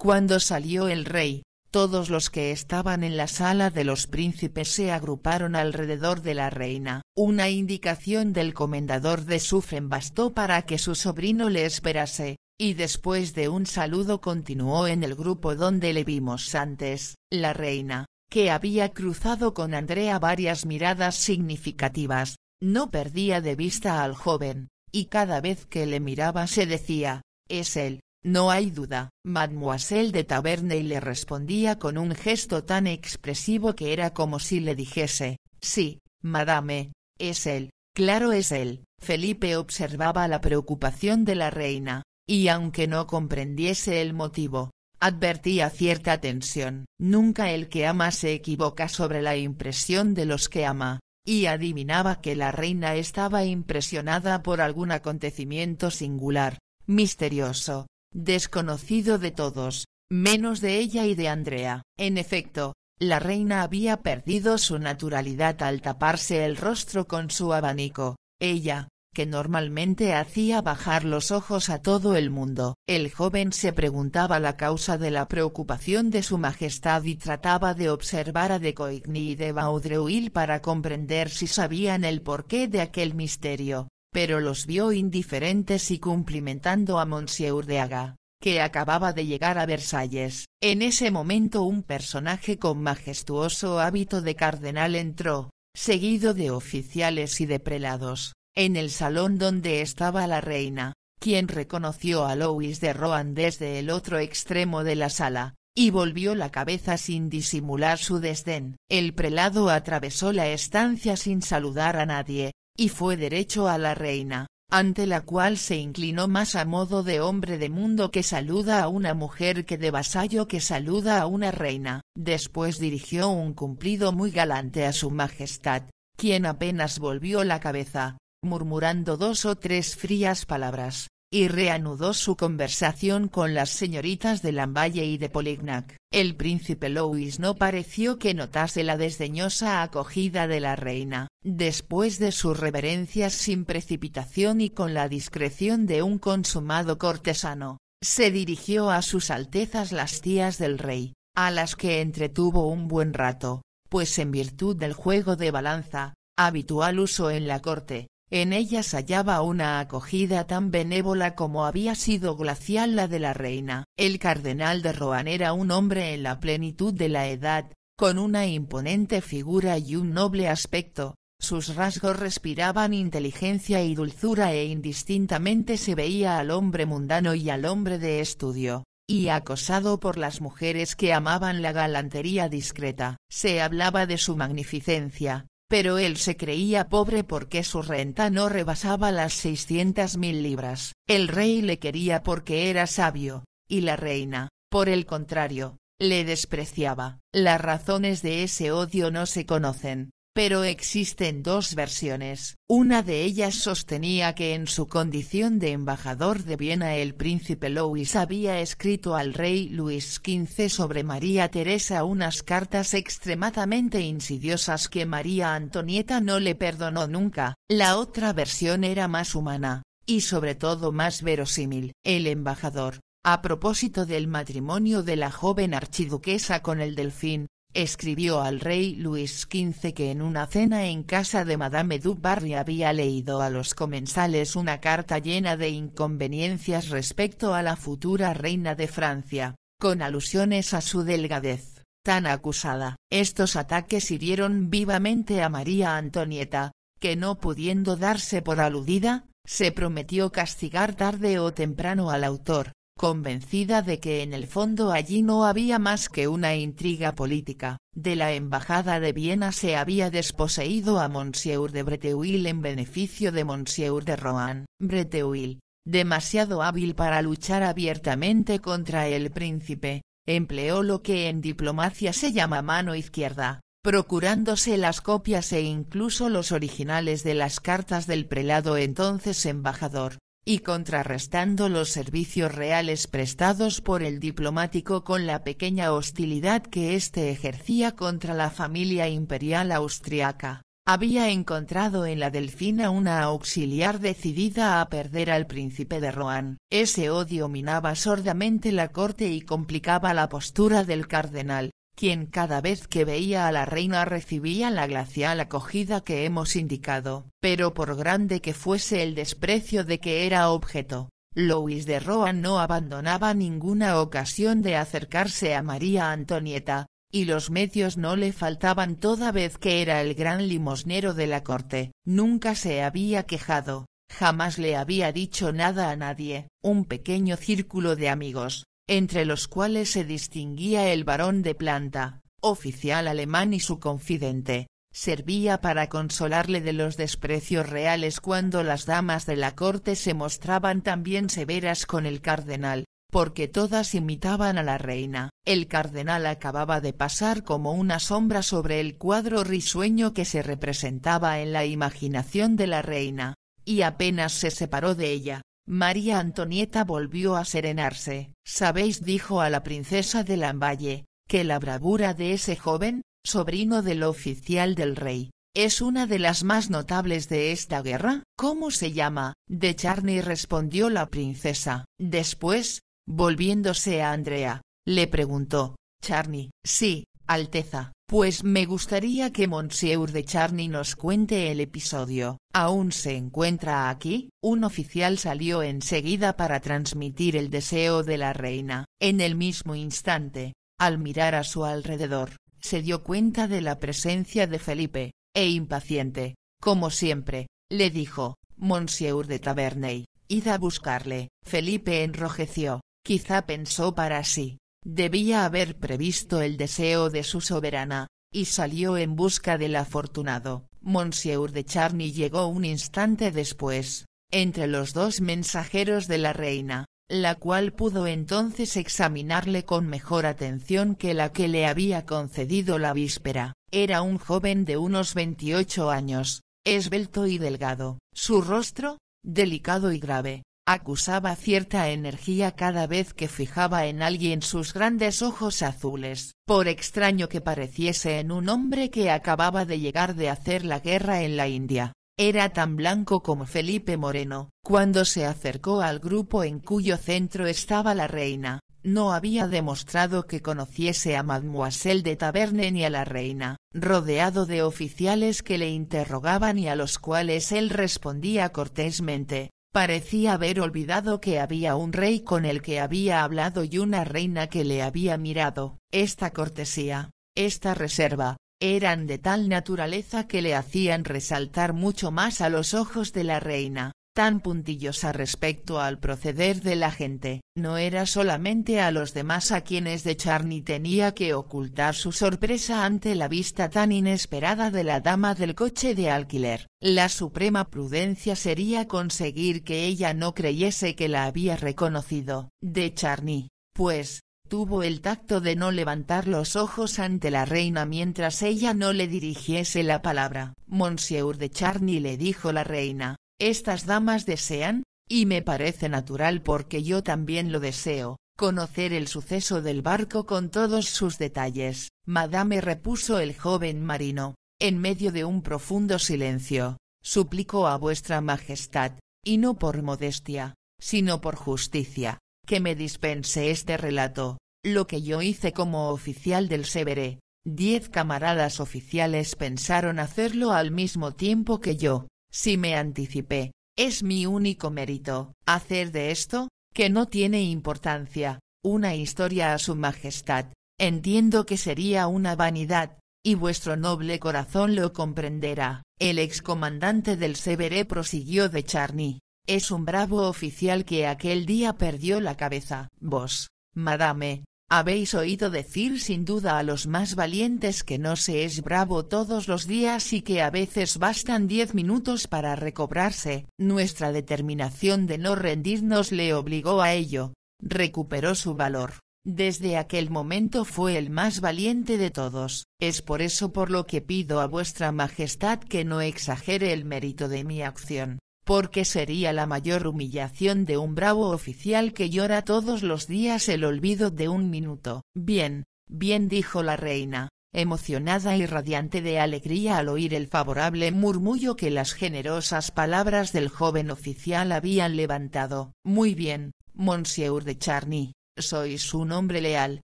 Cuando salió el rey, todos los que estaban en la sala de los príncipes se agruparon alrededor de la reina. Una indicación del comendador de sufren bastó para que su sobrino le esperase, y después de un saludo continuó en el grupo donde le vimos antes, la reina, que había cruzado con Andrea varias miradas significativas, no perdía de vista al joven, y cada vez que le miraba se decía, es él, no hay duda, mademoiselle de Taverney le respondía con un gesto tan expresivo que era como si le dijese, sí, madame, es él, claro es él, Felipe observaba la preocupación de la reina, y aunque no comprendiese el motivo, advertía cierta tensión. Nunca el que ama se equivoca sobre la impresión de los que ama, y adivinaba que la reina estaba impresionada por algún acontecimiento singular, misterioso, Desconocido de todos, menos de ella y de Andrea. En efecto, la reina había perdido su naturalidad al taparse el rostro con su abanico, ella, que normalmente hacía bajar los ojos a todo el mundo. El joven se preguntaba la causa de la preocupación de su majestad y trataba de observar a de Coigny y de Baudreuil para comprender si sabían el porqué de aquel misterio pero los vio indiferentes y cumplimentando a Monsieur de Haga, que acababa de llegar a Versalles. En ese momento un personaje con majestuoso hábito de cardenal entró, seguido de oficiales y de prelados, en el salón donde estaba la reina, quien reconoció a Louis de Rohan desde el otro extremo de la sala, y volvió la cabeza sin disimular su desdén. El prelado atravesó la estancia sin saludar a nadie, y fue derecho a la reina, ante la cual se inclinó más a modo de hombre de mundo que saluda a una mujer que de vasallo que saluda a una reina. Después dirigió un cumplido muy galante a su majestad, quien apenas volvió la cabeza, murmurando dos o tres frías palabras, y reanudó su conversación con las señoritas de Lamballe y de Polignac. El príncipe Louis no pareció que notase la desdeñosa acogida de la reina. Después de sus reverencias sin precipitación y con la discreción de un consumado cortesano, se dirigió a sus altezas las tías del rey, a las que entretuvo un buen rato, pues en virtud del juego de balanza, habitual uso en la corte, en ellas hallaba una acogida tan benévola como había sido glacial la de la reina. El cardenal de Rohan era un hombre en la plenitud de la edad, con una imponente figura y un noble aspecto, sus rasgos respiraban inteligencia y dulzura e indistintamente se veía al hombre mundano y al hombre de estudio, y acosado por las mujeres que amaban la galantería discreta. Se hablaba de su magnificencia, pero él se creía pobre porque su renta no rebasaba las seiscientas mil libras. El rey le quería porque era sabio, y la reina, por el contrario, le despreciaba. Las razones de ese odio no se conocen, pero existen dos versiones, una de ellas sostenía que en su condición de embajador de Viena el príncipe Louis había escrito al rey Luis XV sobre María Teresa unas cartas extremadamente insidiosas que María Antonieta no le perdonó nunca, la otra versión era más humana, y sobre todo más verosímil. El embajador, a propósito del matrimonio de la joven archiduquesa con el delfín, Escribió al rey Luis XV que en una cena en casa de Madame du Barry había leído a los comensales una carta llena de inconveniencias respecto a la futura reina de Francia, con alusiones a su delgadez, tan acusada. Estos ataques hirieron vivamente a María Antonieta, que no pudiendo darse por aludida, se prometió castigar tarde o temprano al autor, convencida de que en el fondo allí no había más que una intriga política, de la embajada de Viena se había desposeído a Monsieur de Breteuil en beneficio de Monsieur de Rohan, Breteuil, demasiado hábil para luchar abiertamente contra el príncipe, empleó lo que en diplomacia se llama mano izquierda, procurándose las copias e incluso los originales de las cartas del prelado entonces embajador, y contrarrestando los servicios reales prestados por el diplomático con la pequeña hostilidad que éste ejercía contra la familia imperial austriaca, había encontrado en la Delfina una auxiliar decidida a perder al príncipe de Rohan. Ese odio minaba sordamente la corte y complicaba la postura del cardenal, quien cada vez que veía a la reina recibía la glacial acogida que hemos indicado, pero por grande que fuese el desprecio de que era objeto, Louis de Rohan no abandonaba ninguna ocasión de acercarse a María Antonieta, y los medios no le faltaban toda vez que era el gran limosnero de la corte. Nunca se había quejado, jamás le había dicho nada a nadie, un pequeño círculo de amigos, entre los cuales se distinguía el varón de planta, oficial alemán y su confidente, servía para consolarle de los desprecios reales cuando las damas de la corte se mostraban también severas con el cardenal, porque todas imitaban a la reina. El cardenal acababa de pasar como una sombra sobre el cuadro risueño que se representaba en la imaginación de la reina, y apenas se separó de ella, María Antonieta volvió a serenarse. Sabéis dijo a la princesa de Lamballe, que la bravura de ese joven, sobrino del oficial del rey, es una de las más notables de esta guerra. ¿Cómo se llama? De Charny respondió la princesa. Después, volviéndose a Andrea, le preguntó, Charny, Sí, Alteza, pues me gustaría que Monsieur de Charny nos cuente el episodio. Aún se encuentra aquí, un oficial salió enseguida para transmitir el deseo de la reina. En el mismo instante, al mirar a su alrededor, se dio cuenta de la presencia de Felipe, e impaciente, como siempre, le dijo, Monsieur de Taverney, id a buscarle. Felipe enrojeció, quizá pensó para sí, Debía haber previsto el deseo de su soberana, y salió en busca del afortunado. Monsieur de Charny llegó un instante después, entre los dos mensajeros de la reina, la cual pudo entonces examinarle con mejor atención que la que le había concedido la víspera. Era un joven de unos veintiocho años, esbelto y delgado. Su rostro, delicado y grave, acusaba cierta energía cada vez que fijaba en alguien sus grandes ojos azules, por extraño que pareciese en un hombre que acababa de llegar de hacer la guerra en la India. Era tan blanco como Felipe Moreno. Cuando se acercó al grupo en cuyo centro estaba la reina, no había demostrado que conociese a Mademoiselle de Taverne ni a la reina, rodeado de oficiales que le interrogaban y a los cuales él respondía cortésmente, Parecía haber olvidado que había un rey con el que había hablado y una reina que le había mirado. Esta cortesía, esta reserva, eran de tal naturaleza que le hacían resaltar mucho más a los ojos de la reina tan puntillosa respecto al proceder de la gente. No era solamente a los demás a quienes de Charny tenía que ocultar su sorpresa ante la vista tan inesperada de la dama del coche de alquiler. La suprema prudencia sería conseguir que ella no creyese que la había reconocido. De Charny, pues, tuvo el tacto de no levantar los ojos ante la reina mientras ella no le dirigiese la palabra. Monsieur de Charny le dijo la reina, estas damas desean, y me parece natural porque yo también lo deseo, conocer el suceso del barco con todos sus detalles, madame repuso el joven marino, en medio de un profundo silencio, suplico a vuestra majestad, y no por modestia, sino por justicia, que me dispense este relato, lo que yo hice como oficial del Severé, diez camaradas oficiales pensaron hacerlo al mismo tiempo que yo, si me anticipé, es mi único mérito, hacer de esto, que no tiene importancia, una historia a su majestad. Entiendo que sería una vanidad, y vuestro noble corazón lo comprenderá. El excomandante del Severé prosiguió de Charny. Es un bravo oficial que aquel día perdió la cabeza. Vos, madame, habéis oído decir sin duda a los más valientes que no se es bravo todos los días y que a veces bastan diez minutos para recobrarse, nuestra determinación de no rendirnos le obligó a ello, recuperó su valor. Desde aquel momento fue el más valiente de todos, es por eso por lo que pido a vuestra majestad que no exagere el mérito de mi acción, porque sería la mayor humillación de un bravo oficial que llora todos los días el olvido de un minuto. Bien, bien dijo la reina, emocionada y radiante de alegría al oír el favorable murmullo que las generosas palabras del joven oficial habían levantado. Muy bien, Monsieur de Charny, sois un hombre leal,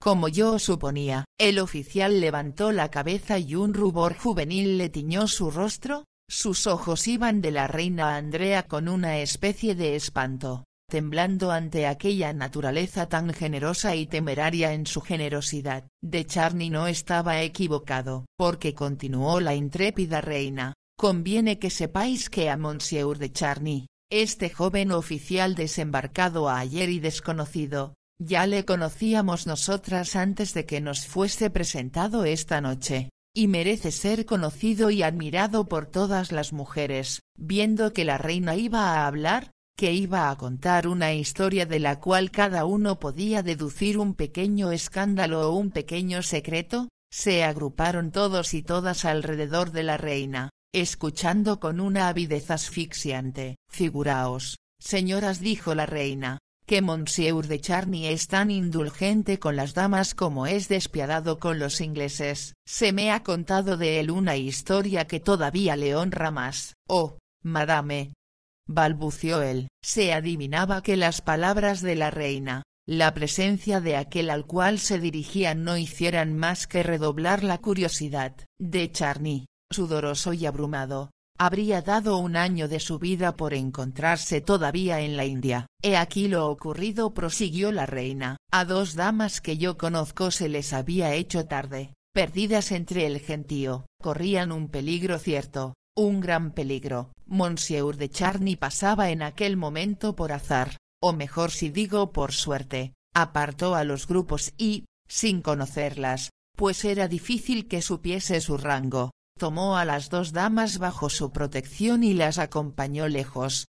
como yo suponía. El oficial levantó la cabeza y un rubor juvenil le tiñó su rostro, sus ojos iban de la reina Andrea con una especie de espanto, temblando ante aquella naturaleza tan generosa y temeraria en su generosidad. De Charny no estaba equivocado, porque continuó la intrépida reina, conviene que sepáis que a Monsieur de Charny, este joven oficial desembarcado ayer y desconocido, ya le conocíamos nosotras antes de que nos fuese presentado esta noche, y merece ser conocido y admirado por todas las mujeres, viendo que la reina iba a hablar, que iba a contar una historia de la cual cada uno podía deducir un pequeño escándalo o un pequeño secreto, se agruparon todos y todas alrededor de la reina, escuchando con una avidez asfixiante. Figuraos, señoras dijo la reina, que Monsieur de Charny es tan indulgente con las damas como es despiadado con los ingleses. Se me ha contado de él una historia que todavía le honra más. Oh, madame. balbució él. Se adivinaba que las palabras de la reina, la presencia de aquel al cual se dirigían no hicieran más que redoblar la curiosidad. De Charny, sudoroso y abrumado, habría dado un año de su vida por encontrarse todavía en la India. He aquí lo ocurrido prosiguió la reina, a dos damas que yo conozco se les había hecho tarde, perdidas entre el gentío, corrían un peligro cierto, un gran peligro, Monsieur de Charny pasaba en aquel momento por azar, o mejor si digo por suerte, apartó a los grupos y, sin conocerlas, pues era difícil que supiese su rango, tomó a las dos damas bajo su protección y las acompañó lejos.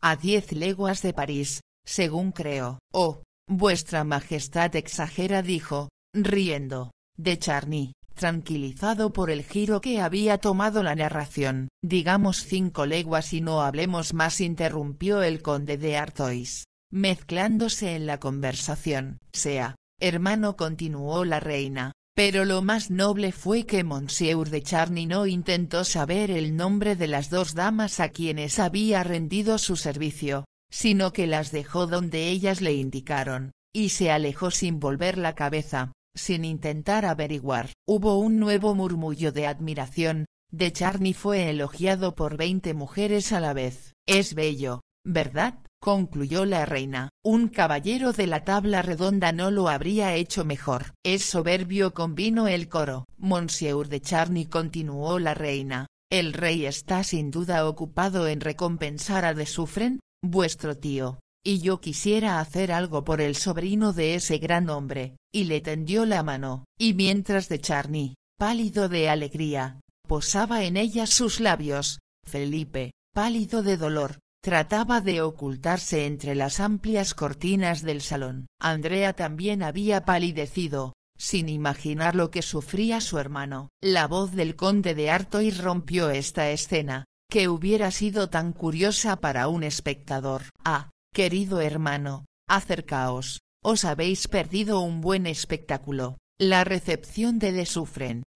A diez leguas de París, según creo. Oh, vuestra majestad exagera dijo, riendo, de Charny, tranquilizado por el giro que había tomado la narración. Digamos cinco leguas y no hablemos más interrumpió el conde de Artois, mezclándose en la conversación. Sea, hermano continuó la reina, pero lo más noble fue que Monsieur de Charny no intentó saber el nombre de las dos damas a quienes había rendido su servicio, sino que las dejó donde ellas le indicaron, y se alejó sin volver la cabeza, sin intentar averiguar. Hubo un nuevo murmullo de admiración, de Charny fue elogiado por veinte mujeres a la vez. Es bello, ¿verdad? concluyó la reina, un caballero de la tabla redonda no lo habría hecho mejor. Es soberbio convino el coro, Monsieur de Charny continuó la reina, el rey está sin duda ocupado en recompensar a de Sufren, vuestro tío, y yo quisiera hacer algo por el sobrino de ese gran hombre, y le tendió la mano, y mientras de Charny, pálido de alegría, posaba en ella sus labios, Felipe, pálido de dolor, Trataba de ocultarse entre las amplias cortinas del salón. Andrea también había palidecido, sin imaginar lo que sufría su hermano. La voz del conde de Harto rompió esta escena, que hubiera sido tan curiosa para un espectador. Ah, querido hermano, acercaos, os habéis perdido un buen espectáculo. La recepción de Le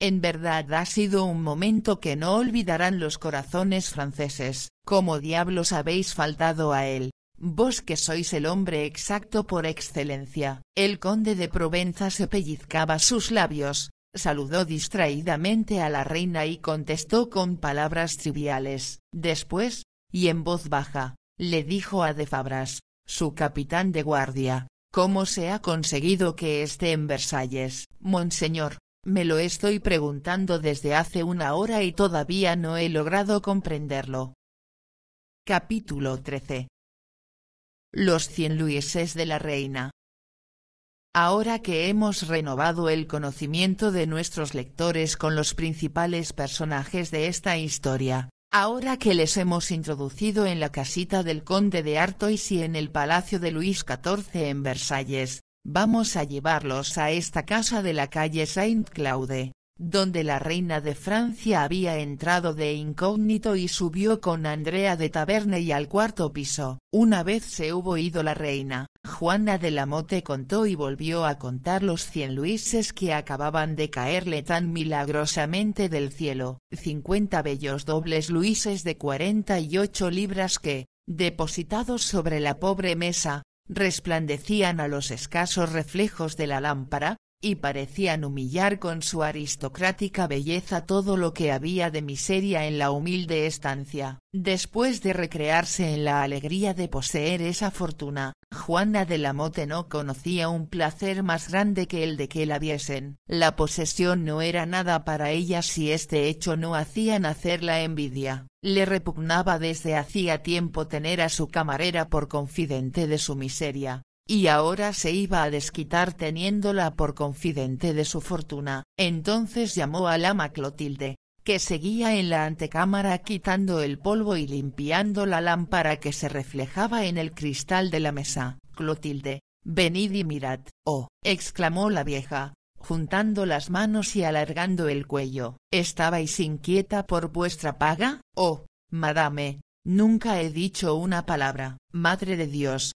en verdad ha sido un momento que no olvidarán los corazones franceses, como diablos habéis faltado a él, vos que sois el hombre exacto por excelencia. El conde de Provenza se pellizcaba sus labios, saludó distraídamente a la reina y contestó con palabras triviales. Después, y en voz baja, le dijo a de Fabras, su capitán de guardia, ¿Cómo se ha conseguido que esté en Versalles, monseñor? Me lo estoy preguntando desde hace una hora y todavía no he logrado comprenderlo. Capítulo 13 Los cien luises de la reina Ahora que hemos renovado el conocimiento de nuestros lectores con los principales personajes de esta historia, Ahora que les hemos introducido en la casita del conde de Artois y en el palacio de Luis XIV en Versalles, vamos a llevarlos a esta casa de la calle Saint-Claude, donde la reina de Francia había entrado de incógnito y subió con Andrea de y al cuarto piso. Una vez se hubo ido la reina, Juana de la Mote contó y volvió a contar los cien luises que acababan de caerle tan milagrosamente del cielo, cincuenta bellos dobles luises de cuarenta y ocho libras que, depositados sobre la pobre mesa, resplandecían a los escasos reflejos de la lámpara, y parecían humillar con su aristocrática belleza todo lo que había de miseria en la humilde estancia. Después de recrearse en la alegría de poseer esa fortuna, Juana de la Mote no conocía un placer más grande que el de que la viesen. La posesión no era nada para ella si este hecho no hacía nacer la envidia. Le repugnaba desde hacía tiempo tener a su camarera por confidente de su miseria, y ahora se iba a desquitar teniéndola por confidente de su fortuna. Entonces llamó al ama Clotilde, que seguía en la antecámara quitando el polvo y limpiando la lámpara que se reflejaba en el cristal de la mesa. Clotilde, venid y mirad, oh, exclamó la vieja, juntando las manos y alargando el cuello. ¿Estabais inquieta por vuestra paga? Oh, madame, nunca he dicho una palabra. Madre de Dios,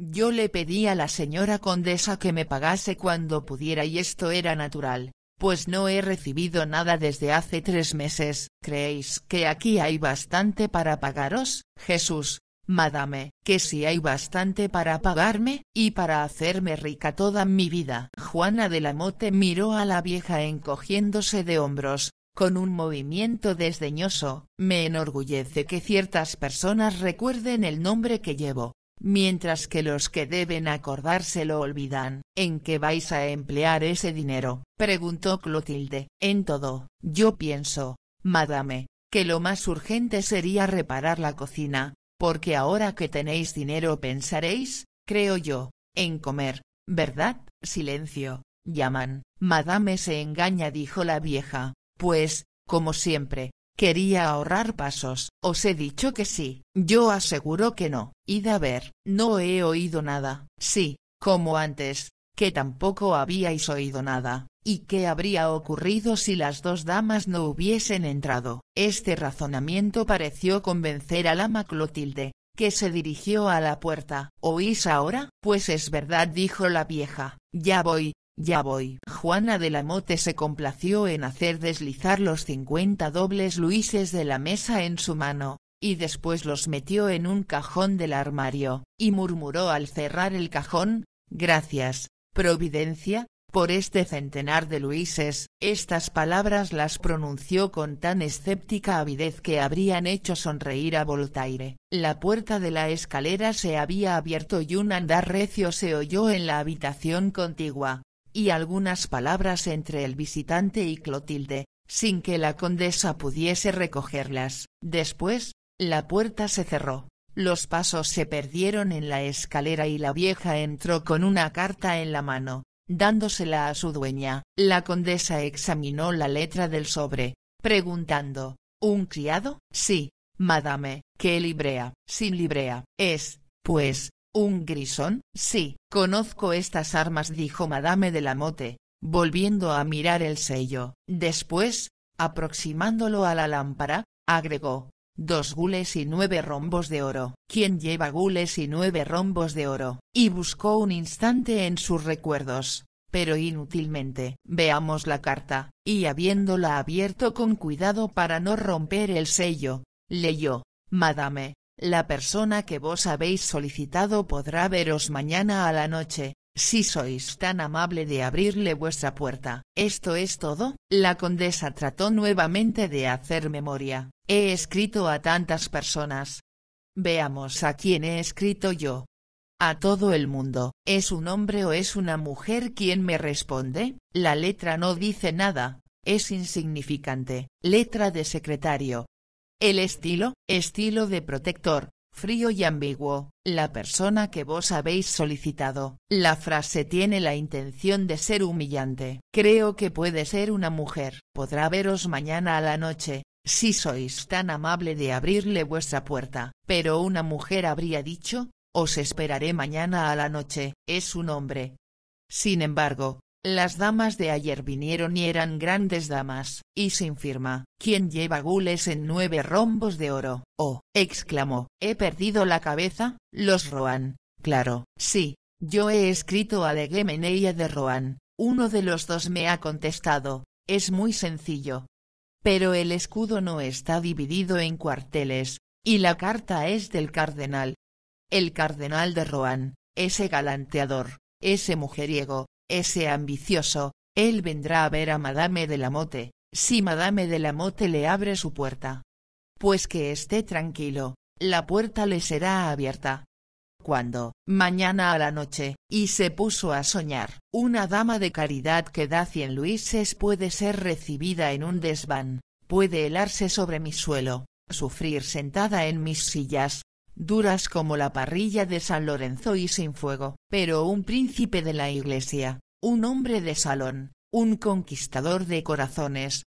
yo le pedí a la señora condesa que me pagase cuando pudiera y esto era natural, pues no he recibido nada desde hace tres meses. ¿Creéis que aquí hay bastante para pagaros, Jesús? Madame, que si hay bastante para pagarme, y para hacerme rica toda mi vida. Juana de la Mote miró a la vieja encogiéndose de hombros, con un movimiento desdeñoso, me enorgullece que ciertas personas recuerden el nombre que llevo, mientras que los que deben acordarse lo olvidan. ¿En qué vais a emplear ese dinero? preguntó Clotilde. En todo, yo pienso, madame, que lo más urgente sería reparar la cocina, porque ahora que tenéis dinero pensaréis, creo yo, en comer, ¿verdad? Silencio, llaman. Madame se engaña dijo la vieja, pues, como siempre, Quería ahorrar pasos, os he dicho que sí, yo aseguro que no, id a ver, no he oído nada, sí, como antes, que tampoco habíais oído nada, y qué habría ocurrido si las dos damas no hubiesen entrado. Este razonamiento pareció convencer al ama Clotilde, que se dirigió a la puerta. ¿Oís ahora? Pues es verdad dijo la vieja, ya voy, ya voy. Juana de la Mote se complació en hacer deslizar los cincuenta dobles luises de la mesa en su mano, y después los metió en un cajón del armario, y murmuró al cerrar el cajón, gracias, providencia, por este centenar de luises, estas palabras las pronunció con tan escéptica avidez que habrían hecho sonreír a Voltaire. La puerta de la escalera se había abierto y un andar recio se oyó en la habitación contigua y algunas palabras entre el visitante y Clotilde, sin que la condesa pudiese recogerlas. Después, la puerta se cerró, los pasos se perdieron en la escalera y la vieja entró con una carta en la mano, dándosela a su dueña. La condesa examinó la letra del sobre, preguntando, ¿un criado? Sí, madame, ¿qué librea? Sin librea. Es, pues, ¿Un grisón? Sí, conozco estas armas dijo Madame de la Motte, volviendo a mirar el sello. Después, aproximándolo a la lámpara, agregó, dos gules y nueve rombos de oro. ¿Quién lleva gules y nueve rombos de oro? Y buscó un instante en sus recuerdos, pero inútilmente. Veamos la carta, y habiéndola abierto con cuidado para no romper el sello, leyó, Madame, la persona que vos habéis solicitado podrá veros mañana a la noche, si sois tan amable de abrirle vuestra puerta. Esto es todo. La condesa trató nuevamente de hacer memoria. He escrito a tantas personas. Veamos a quién he escrito yo. A todo el mundo. ¿Es un hombre o es una mujer quien me responde? La letra no dice nada, es insignificante. Letra de secretario, el estilo, estilo de protector, frío y ambiguo, la persona que vos habéis solicitado. La frase tiene la intención de ser humillante. Creo que puede ser una mujer. Podrá veros mañana a la noche, si sois tan amable de abrirle vuestra puerta. Pero una mujer habría dicho, os esperaré mañana a la noche. Es un hombre. Sin embargo, las damas de ayer vinieron y eran grandes damas, y sin firma, ¿quién lleva gules en nueve rombos de oro? Oh, exclamó, he perdido la cabeza, los Roan, claro, sí, yo he escrito a Leguemeneia de Roan. uno de los dos me ha contestado, es muy sencillo. Pero el escudo no está dividido en cuarteles, y la carta es del cardenal. El cardenal de Roan, ese galanteador, ese mujeriego, ese ambicioso, él vendrá a ver a Madame de la Motte, si Madame de la Motte le abre su puerta. Pues que esté tranquilo, la puerta le será abierta. Cuando, mañana a la noche, y se puso a soñar, una dama de caridad que da cien luises puede ser recibida en un desván, puede helarse sobre mi suelo, sufrir sentada en mis sillas, duras como la parrilla de San Lorenzo y sin fuego. Pero un príncipe de la iglesia, un hombre de salón, un conquistador de corazones.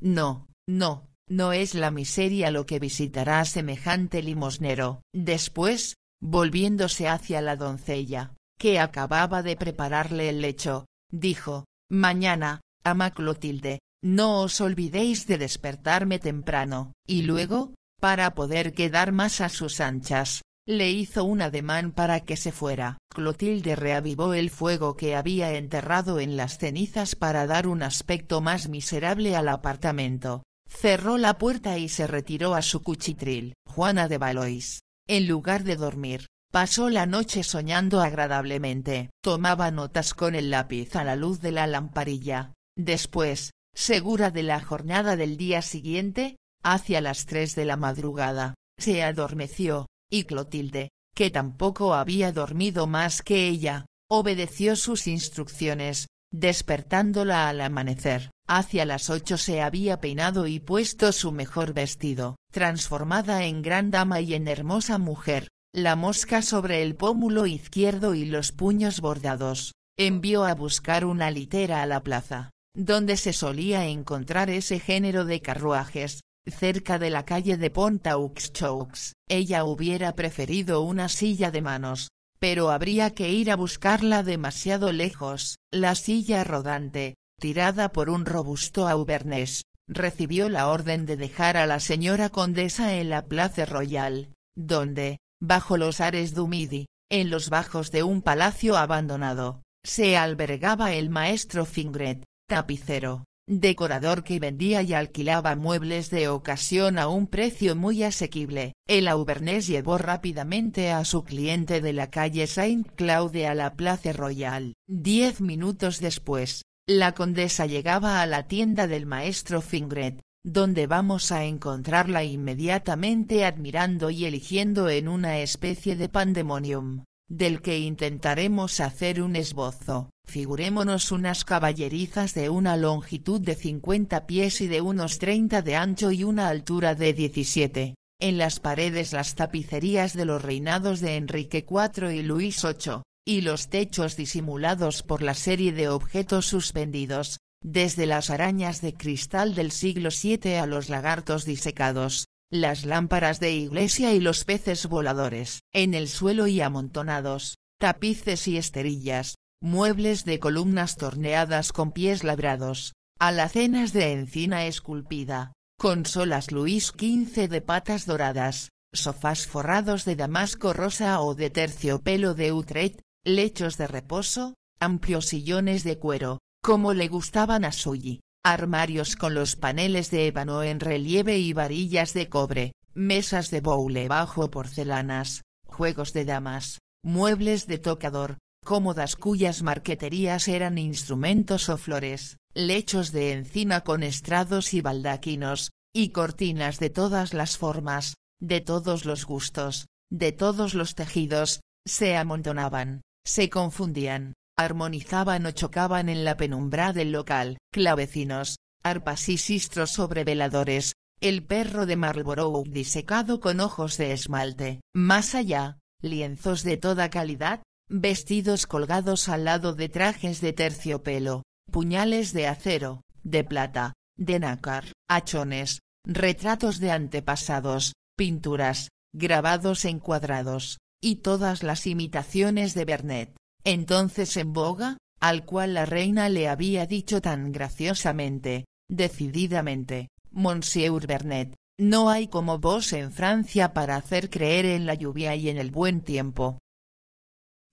No, no, no es la miseria lo que visitará semejante limosnero. Después, volviéndose hacia la doncella, que acababa de prepararle el lecho, dijo, Mañana, ama Clotilde, no os olvidéis de despertarme temprano. Y luego, para poder quedar más a sus anchas, le hizo un ademán para que se fuera. Clotilde reavivó el fuego que había enterrado en las cenizas para dar un aspecto más miserable al apartamento. Cerró la puerta y se retiró a su cuchitril. Juana de Valois, en lugar de dormir, pasó la noche soñando agradablemente. Tomaba notas con el lápiz a la luz de la lamparilla. Después, segura de la jornada del día siguiente, Hacia las tres de la madrugada, se adormeció, y Clotilde, que tampoco había dormido más que ella, obedeció sus instrucciones, despertándola al amanecer. Hacia las ocho se había peinado y puesto su mejor vestido, transformada en gran dama y en hermosa mujer, la mosca sobre el pómulo izquierdo y los puños bordados, envió a buscar una litera a la plaza, donde se solía encontrar ese género de carruajes, cerca de la calle de pontaux ella hubiera preferido una silla de manos, pero habría que ir a buscarla demasiado lejos, la silla rodante, tirada por un robusto auvernés, recibió la orden de dejar a la señora condesa en la Place Royal, donde, bajo los ares du Midi, en los bajos de un palacio abandonado, se albergaba el maestro Fingret, tapicero, decorador que vendía y alquilaba muebles de ocasión a un precio muy asequible. El Auvernés llevó rápidamente a su cliente de la calle Saint-Claude a la Place Royal. Diez minutos después, la condesa llegaba a la tienda del maestro Fingret, donde vamos a encontrarla inmediatamente admirando y eligiendo en una especie de pandemonium del que intentaremos hacer un esbozo. Figurémonos unas caballerizas de una longitud de 50 pies y de unos 30 de ancho y una altura de 17. En las paredes las tapicerías de los reinados de Enrique IV y Luis VIII, y los techos disimulados por la serie de objetos suspendidos, desde las arañas de cristal del siglo VII a los lagartos disecados, las lámparas de iglesia y los peces voladores, en el suelo y amontonados, tapices y esterillas, muebles de columnas torneadas con pies labrados, alacenas de encina esculpida, consolas Luis XV de patas doradas, sofás forrados de damasco rosa o de terciopelo de Utrecht, lechos de reposo, amplios sillones de cuero, como le gustaban a Sully, Armarios con los paneles de ébano en relieve y varillas de cobre, mesas de boule bajo porcelanas, juegos de damas, muebles de tocador, cómodas cuyas marqueterías eran instrumentos o flores, lechos de encina con estrados y baldaquinos, y cortinas de todas las formas, de todos los gustos, de todos los tejidos, se amontonaban, se confundían, armonizaban o chocaban en la penumbra del local, clavecinos, arpas y sistros sobre veladores, el perro de Marlborough disecado con ojos de esmalte. Más allá, lienzos de toda calidad, vestidos colgados al lado de trajes de terciopelo, puñales de acero, de plata, de nácar, hachones, retratos de antepasados, pinturas, grabados encuadrados, y todas las imitaciones de Bernet entonces en boga, al cual la reina le había dicho tan graciosamente, decididamente, Monsieur Bernet, no hay como vos en Francia para hacer creer en la lluvia y en el buen tiempo.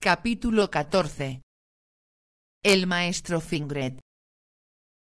Capítulo 14 El maestro Fingret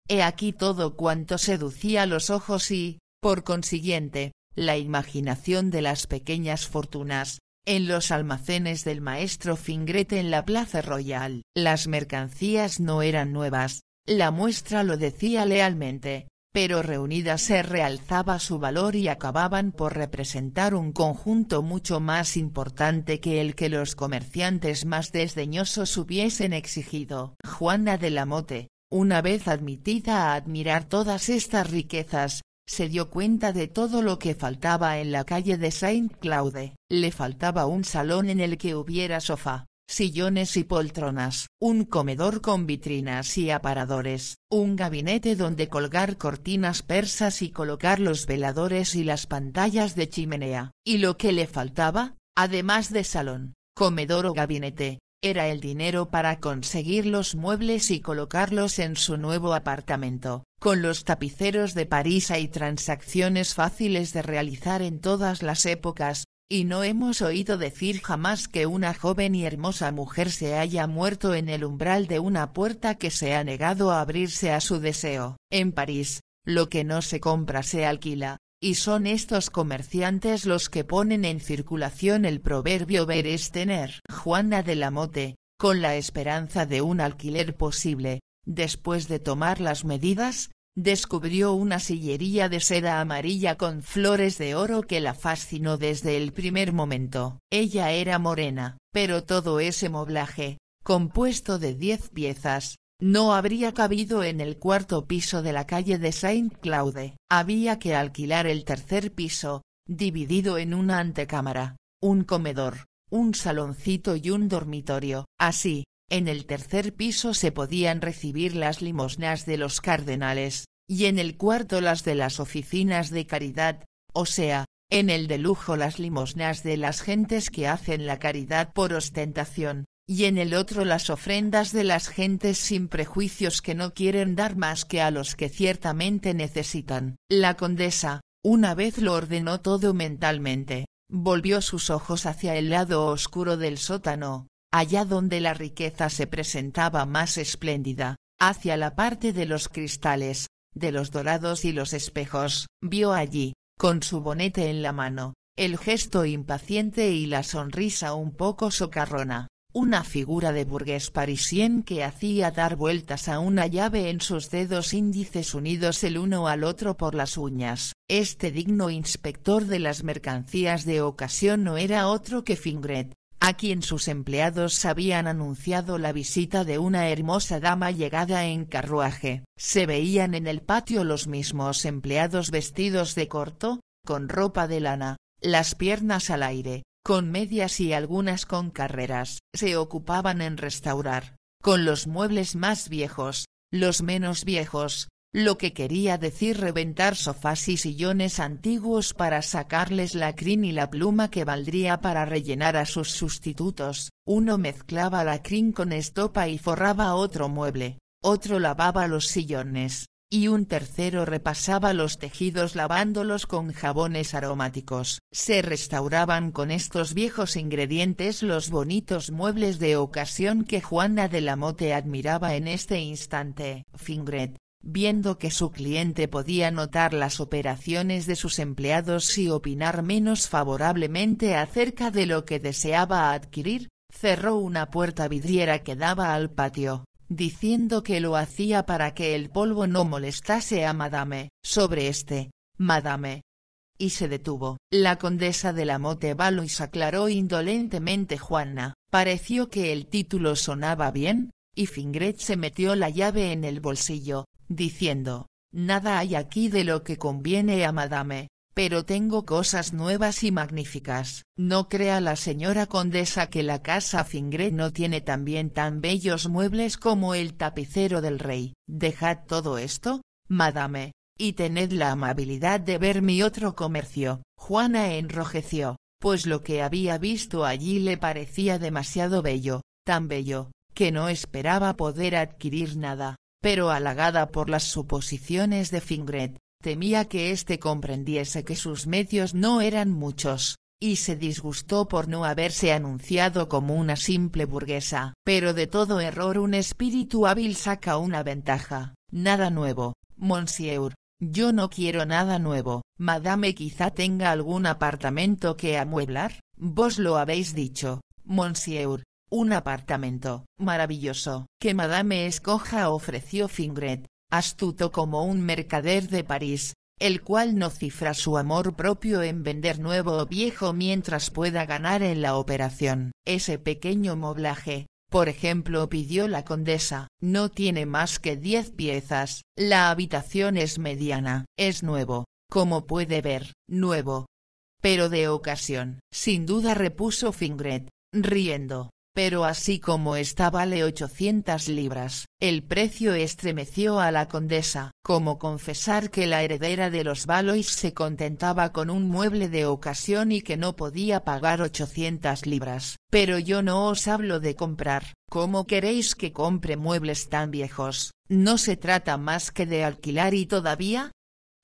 He aquí todo cuanto seducía los ojos y, por consiguiente, la imaginación de las pequeñas fortunas, en los almacenes del maestro Fingrete en la Plaza Royal, las mercancías no eran nuevas, la muestra lo decía lealmente, pero reunidas se realzaba su valor y acababan por representar un conjunto mucho más importante que el que los comerciantes más desdeñosos hubiesen exigido. Juana de la Mote, una vez admitida a admirar todas estas riquezas, se dio cuenta de todo lo que faltaba en la calle de Saint-Claude, le faltaba un salón en el que hubiera sofá, sillones y poltronas, un comedor con vitrinas y aparadores, un gabinete donde colgar cortinas persas y colocar los veladores y las pantallas de chimenea, y lo que le faltaba, además de salón, comedor o gabinete, era el dinero para conseguir los muebles y colocarlos en su nuevo apartamento, con los tapiceros de París hay transacciones fáciles de realizar en todas las épocas, y no hemos oído decir jamás que una joven y hermosa mujer se haya muerto en el umbral de una puerta que se ha negado a abrirse a su deseo. En París, lo que no se compra se alquila, y son estos comerciantes los que ponen en circulación el proverbio ver es tener. Juana de la Mote, con la esperanza de un alquiler posible, después de tomar las medidas, descubrió una sillería de seda amarilla con flores de oro que la fascinó desde el primer momento. Ella era morena, pero todo ese moblaje, compuesto de diez piezas, no habría cabido en el cuarto piso de la calle de Saint-Claude, había que alquilar el tercer piso, dividido en una antecámara, un comedor, un saloncito y un dormitorio. Así, en el tercer piso se podían recibir las limosnas de los cardenales, y en el cuarto las de las oficinas de caridad, o sea, en el de lujo las limosnas de las gentes que hacen la caridad por ostentación y en el otro las ofrendas de las gentes sin prejuicios que no quieren dar más que a los que ciertamente necesitan. La condesa, una vez lo ordenó todo mentalmente, volvió sus ojos hacia el lado oscuro del sótano, allá donde la riqueza se presentaba más espléndida, hacia la parte de los cristales, de los dorados y los espejos. Vio allí, con su bonete en la mano, el gesto impaciente y la sonrisa un poco socarrona, una figura de burgués parisien que hacía dar vueltas a una llave en sus dedos índices unidos el uno al otro por las uñas. Este digno inspector de las mercancías de ocasión no era otro que Fingret, a quien sus empleados habían anunciado la visita de una hermosa dama llegada en carruaje. Se veían en el patio los mismos empleados vestidos de corto, con ropa de lana, las piernas al aire, con medias y algunas con carreras, se ocupaban en restaurar, con los muebles más viejos, los menos viejos, lo que quería decir reventar sofás y sillones antiguos para sacarles la crin y la pluma que valdría para rellenar a sus sustitutos, uno mezclaba la crin con estopa y forraba otro mueble, otro lavaba los sillones, y un tercero repasaba los tejidos lavándolos con jabones aromáticos. Se restauraban con estos viejos ingredientes los bonitos muebles de ocasión que Juana de la Mote admiraba en este instante. Fingret, viendo que su cliente podía notar las operaciones de sus empleados y opinar menos favorablemente acerca de lo que deseaba adquirir, cerró una puerta vidriera que daba al patio diciendo que lo hacía para que el polvo no molestase a Madame, sobre este, Madame. Y se detuvo. La condesa de la Motte Valois aclaró indolentemente Juana, pareció que el título sonaba bien, y Fingret se metió la llave en el bolsillo, diciendo, nada hay aquí de lo que conviene a Madame, pero tengo cosas nuevas y magníficas. No crea la señora condesa que la casa Fingret no tiene también tan bellos muebles como el tapicero del rey. Dejad todo esto, madame, y tened la amabilidad de ver mi otro comercio. Juana enrojeció, pues lo que había visto allí le parecía demasiado bello, tan bello, que no esperaba poder adquirir nada, pero halagada por las suposiciones de Fingret, Temía que éste comprendiese que sus medios no eran muchos, y se disgustó por no haberse anunciado como una simple burguesa. Pero de todo error un espíritu hábil saca una ventaja. Nada nuevo, monsieur, yo no quiero nada nuevo, madame quizá tenga algún apartamento que amueblar, vos lo habéis dicho, monsieur, un apartamento, maravilloso. Que madame escoja ofreció Fingret, astuto como un mercader de París, el cual no cifra su amor propio en vender nuevo o viejo mientras pueda ganar en la operación. Ese pequeño moblaje, por ejemplo pidió la condesa, no tiene más que diez piezas, la habitación es mediana, es nuevo, como puede ver, nuevo. Pero de ocasión, sin duda repuso Fingret, riendo pero así como esta vale 800 libras. El precio estremeció a la condesa, como confesar que la heredera de los Valois se contentaba con un mueble de ocasión y que no podía pagar 800 libras. Pero yo no os hablo de comprar, ¿cómo queréis que compre muebles tan viejos? No se trata más que de alquilar y todavía,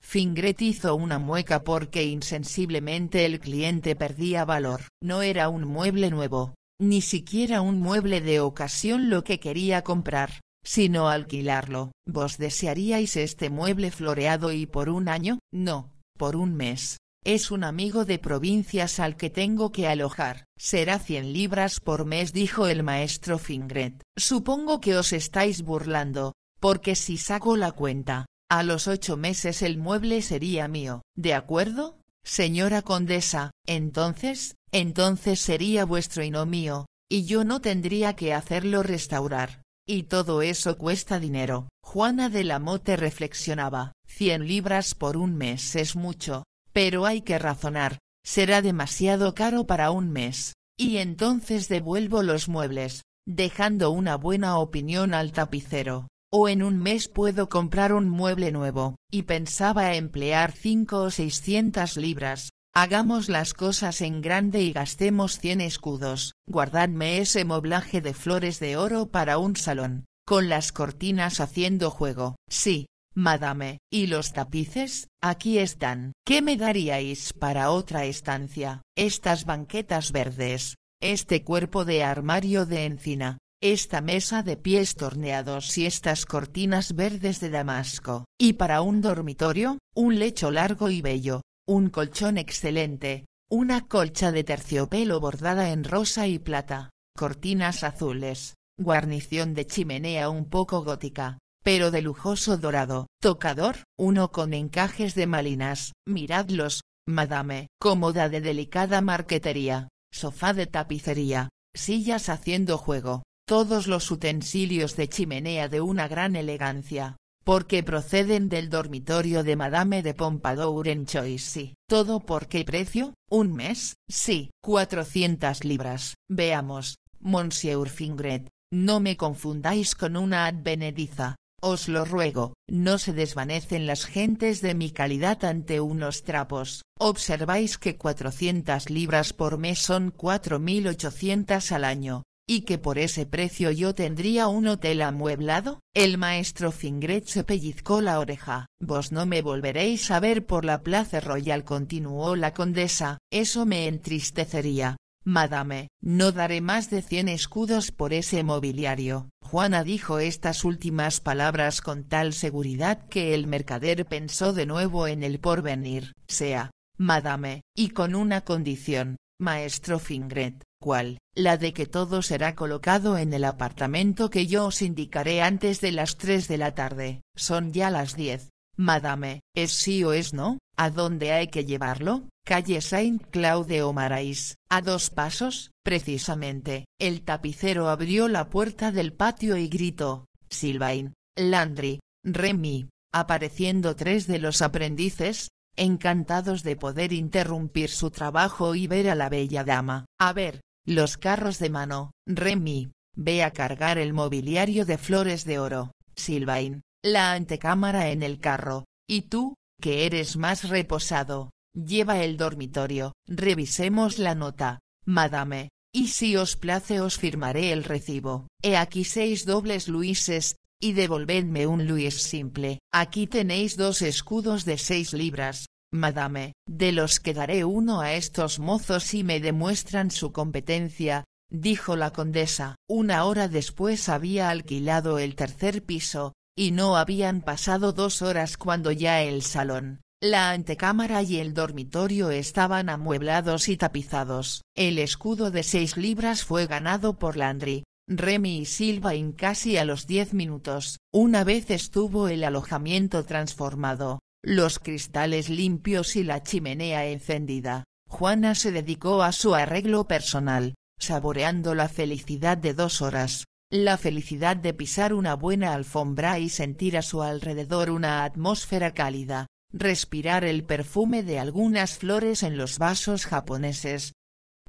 Fingret hizo una mueca porque insensiblemente el cliente perdía valor. No era un mueble nuevo, ni siquiera un mueble de ocasión lo que quería comprar, sino alquilarlo. ¿Vos desearíais este mueble floreado y por un año? No, por un mes. Es un amigo de provincias al que tengo que alojar. Será cien libras por mes dijo el maestro Fingret. Supongo que os estáis burlando, porque si saco la cuenta, a los ocho meses el mueble sería mío, ¿de acuerdo? Señora condesa, entonces, entonces sería vuestro y no mío, y yo no tendría que hacerlo restaurar. Y todo eso cuesta dinero. Juana de la Mote reflexionaba, cien libras por un mes es mucho, pero hay que razonar, será demasiado caro para un mes, y entonces devuelvo los muebles, dejando una buena opinión al tapicero o en un mes puedo comprar un mueble nuevo, y pensaba emplear 5 o 600 libras, hagamos las cosas en grande y gastemos 100 escudos, guardadme ese moblaje de flores de oro para un salón, con las cortinas haciendo juego, sí, madame, y los tapices, aquí están, ¿qué me daríais para otra estancia, estas banquetas verdes, este cuerpo de armario de encina, esta mesa de pies torneados y estas cortinas verdes de damasco. Y para un dormitorio, un lecho largo y bello, un colchón excelente, una colcha de terciopelo bordada en rosa y plata, cortinas azules, guarnición de chimenea un poco gótica, pero de lujoso dorado, tocador, uno con encajes de malinas, miradlos, madame, cómoda de delicada marquetería, sofá de tapicería, sillas haciendo juego, todos los utensilios de chimenea de una gran elegancia, porque proceden del dormitorio de Madame de Pompadour en Choisy. ¿Todo por qué precio? ¿Un mes? Sí. cuatrocientas libras. Veamos, Monsieur Fingret, no me confundáis con una advenediza. Os lo ruego, no se desvanecen las gentes de mi calidad ante unos trapos. Observáis que cuatrocientas libras por mes son ochocientas al año, y que por ese precio yo tendría un hotel amueblado, el maestro Fingret se pellizcó la oreja. Vos no me volveréis a ver por la Plaza Royal continuó la condesa, eso me entristecería. Madame, no daré más de cien escudos por ese mobiliario. Juana dijo estas últimas palabras con tal seguridad que el mercader pensó de nuevo en el porvenir. Sea, madame, y con una condición, maestro Fingret, cual, la de que todo será colocado en el apartamento que yo os indicaré antes de las 3 de la tarde. Son ya las 10. Madame, ¿es sí o es no? ¿A dónde hay que llevarlo? Calle Saint-Claude o Marais. A dos pasos, precisamente, el tapicero abrió la puerta del patio y gritó, Sylvain, Landry, Remy, apareciendo tres de los aprendices, encantados de poder interrumpir su trabajo y ver a la bella dama. A ver, los carros de mano, Remy, ve a cargar el mobiliario de flores de oro, Silvain, la antecámara en el carro, y tú, que eres más reposado, lleva el dormitorio, revisemos la nota, madame, y si os place os firmaré el recibo. He aquí seis dobles luises, y devolvedme un luis simple. Aquí tenéis dos escudos de seis libras, Madame, de los que daré uno a estos mozos si me demuestran su competencia, dijo la condesa. Una hora después había alquilado el tercer piso, y no habían pasado dos horas cuando ya el salón, la antecámara y el dormitorio estaban amueblados y tapizados. El escudo de seis libras fue ganado por Landry, Remy y Silva en casi a los diez minutos. Una vez estuvo el alojamiento transformado, los cristales limpios y la chimenea encendida, Juana se dedicó a su arreglo personal, saboreando la felicidad de dos horas, la felicidad de pisar una buena alfombra y sentir a su alrededor una atmósfera cálida, respirar el perfume de algunas flores en los vasos japoneses.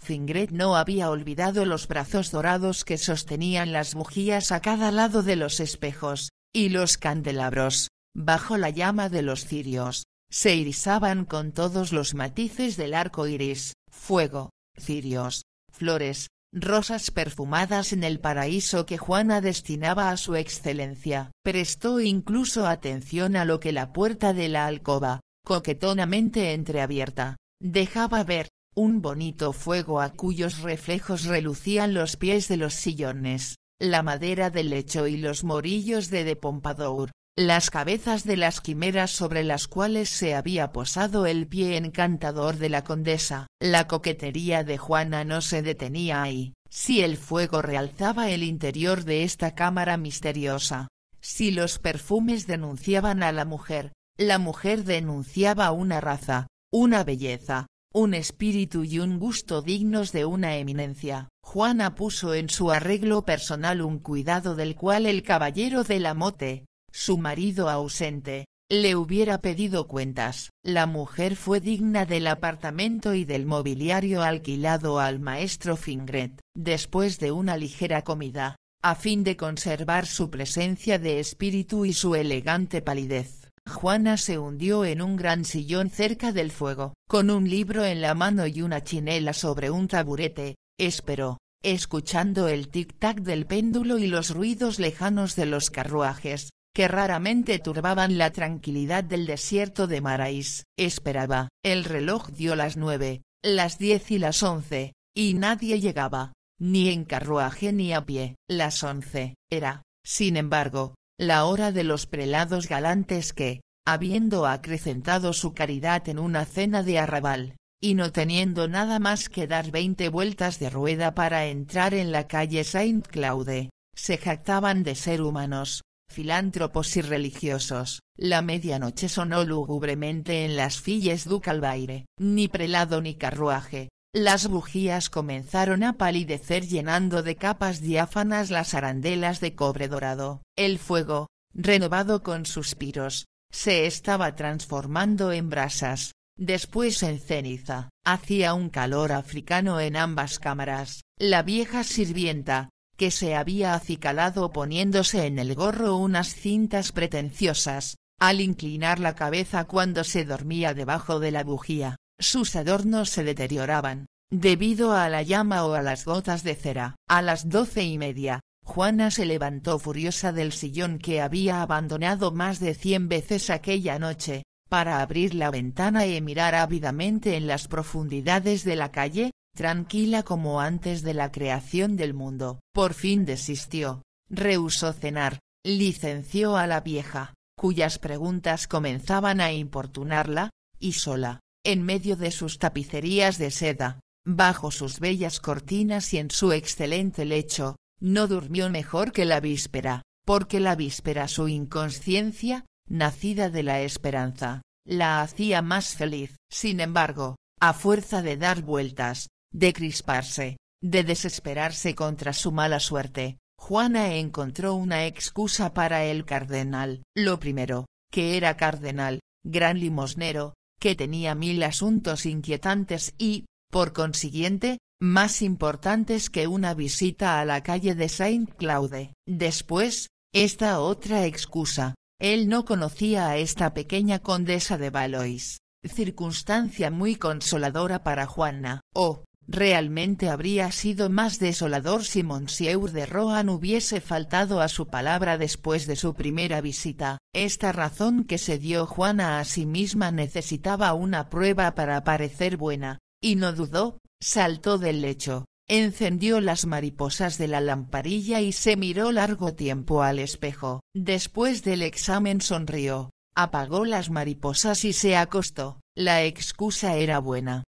Fingret no había olvidado los brazos dorados que sostenían las bujías a cada lado de los espejos, y los candelabros, bajo la llama de los cirios, se irisaban con todos los matices del arco iris, fuego, cirios, flores, rosas perfumadas en el paraíso que Juana destinaba a su excelencia. Prestó incluso atención a lo que la puerta de la alcoba, coquetonamente entreabierta, dejaba ver, un bonito fuego a cuyos reflejos relucían los pies de los sillones, la madera del lecho y los morillos de de Pompadour las cabezas de las quimeras sobre las cuales se había posado el pie encantador de la condesa. La coquetería de Juana no se detenía ahí, si el fuego realzaba el interior de esta cámara misteriosa, si los perfumes denunciaban a la mujer, la mujer denunciaba una raza, una belleza, un espíritu y un gusto dignos de una eminencia. Juana puso en su arreglo personal un cuidado del cual el caballero de la mote, su marido ausente, le hubiera pedido cuentas. La mujer fue digna del apartamento y del mobiliario alquilado al maestro Fingret. Después de una ligera comida, a fin de conservar su presencia de espíritu y su elegante palidez, Juana se hundió en un gran sillón cerca del fuego, con un libro en la mano y una chinela sobre un taburete, esperó, escuchando el tic-tac del péndulo y los ruidos lejanos de los carruajes, que raramente turbaban la tranquilidad del desierto de Marais, Esperaba. El reloj dio las nueve, las diez y las once, y nadie llegaba, ni en carruaje ni a pie. Las once, era, sin embargo, la hora de los prelados galantes que, habiendo acrecentado su caridad en una cena de arrabal, y no teniendo nada más que dar veinte vueltas de rueda para entrar en la calle Saint-Claude, se jactaban de ser humanos, filántropos y religiosos, la medianoche sonó lúgubremente en las filles du Calvaire, ni prelado ni carruaje, las bujías comenzaron a palidecer llenando de capas diáfanas las arandelas de cobre dorado, el fuego, renovado con suspiros, se estaba transformando en brasas, después en ceniza, hacía un calor africano en ambas cámaras, la vieja sirvienta, que se había acicalado poniéndose en el gorro unas cintas pretenciosas, al inclinar la cabeza cuando se dormía debajo de la bujía, sus adornos se deterioraban, debido a la llama o a las gotas de cera. A las doce y media, Juana se levantó furiosa del sillón que había abandonado más de cien veces aquella noche, para abrir la ventana y mirar ávidamente en las profundidades de la calle, tranquila como antes de la creación del mundo. Por fin desistió, rehusó cenar, licenció a la vieja, cuyas preguntas comenzaban a importunarla, y sola, en medio de sus tapicerías de seda, bajo sus bellas cortinas y en su excelente lecho, no durmió mejor que la víspera, porque la víspera su inconsciencia, nacida de la esperanza, la hacía más feliz. Sin embargo, a fuerza de dar vueltas, de crisparse, de desesperarse contra su mala suerte, Juana encontró una excusa para el cardenal. Lo primero, que era cardenal, gran limosnero, que tenía mil asuntos inquietantes y, por consiguiente, más importantes que una visita a la calle de Saint Claude. Después, esta otra excusa, él no conocía a esta pequeña condesa de Valois, circunstancia muy consoladora para Juana. Oh, Realmente habría sido más desolador si Monsieur de Rohan hubiese faltado a su palabra después de su primera visita, esta razón que se dio Juana a sí misma necesitaba una prueba para parecer buena, y no dudó, saltó del lecho, encendió las mariposas de la lamparilla y se miró largo tiempo al espejo. Después del examen sonrió, apagó las mariposas y se acostó, la excusa era buena.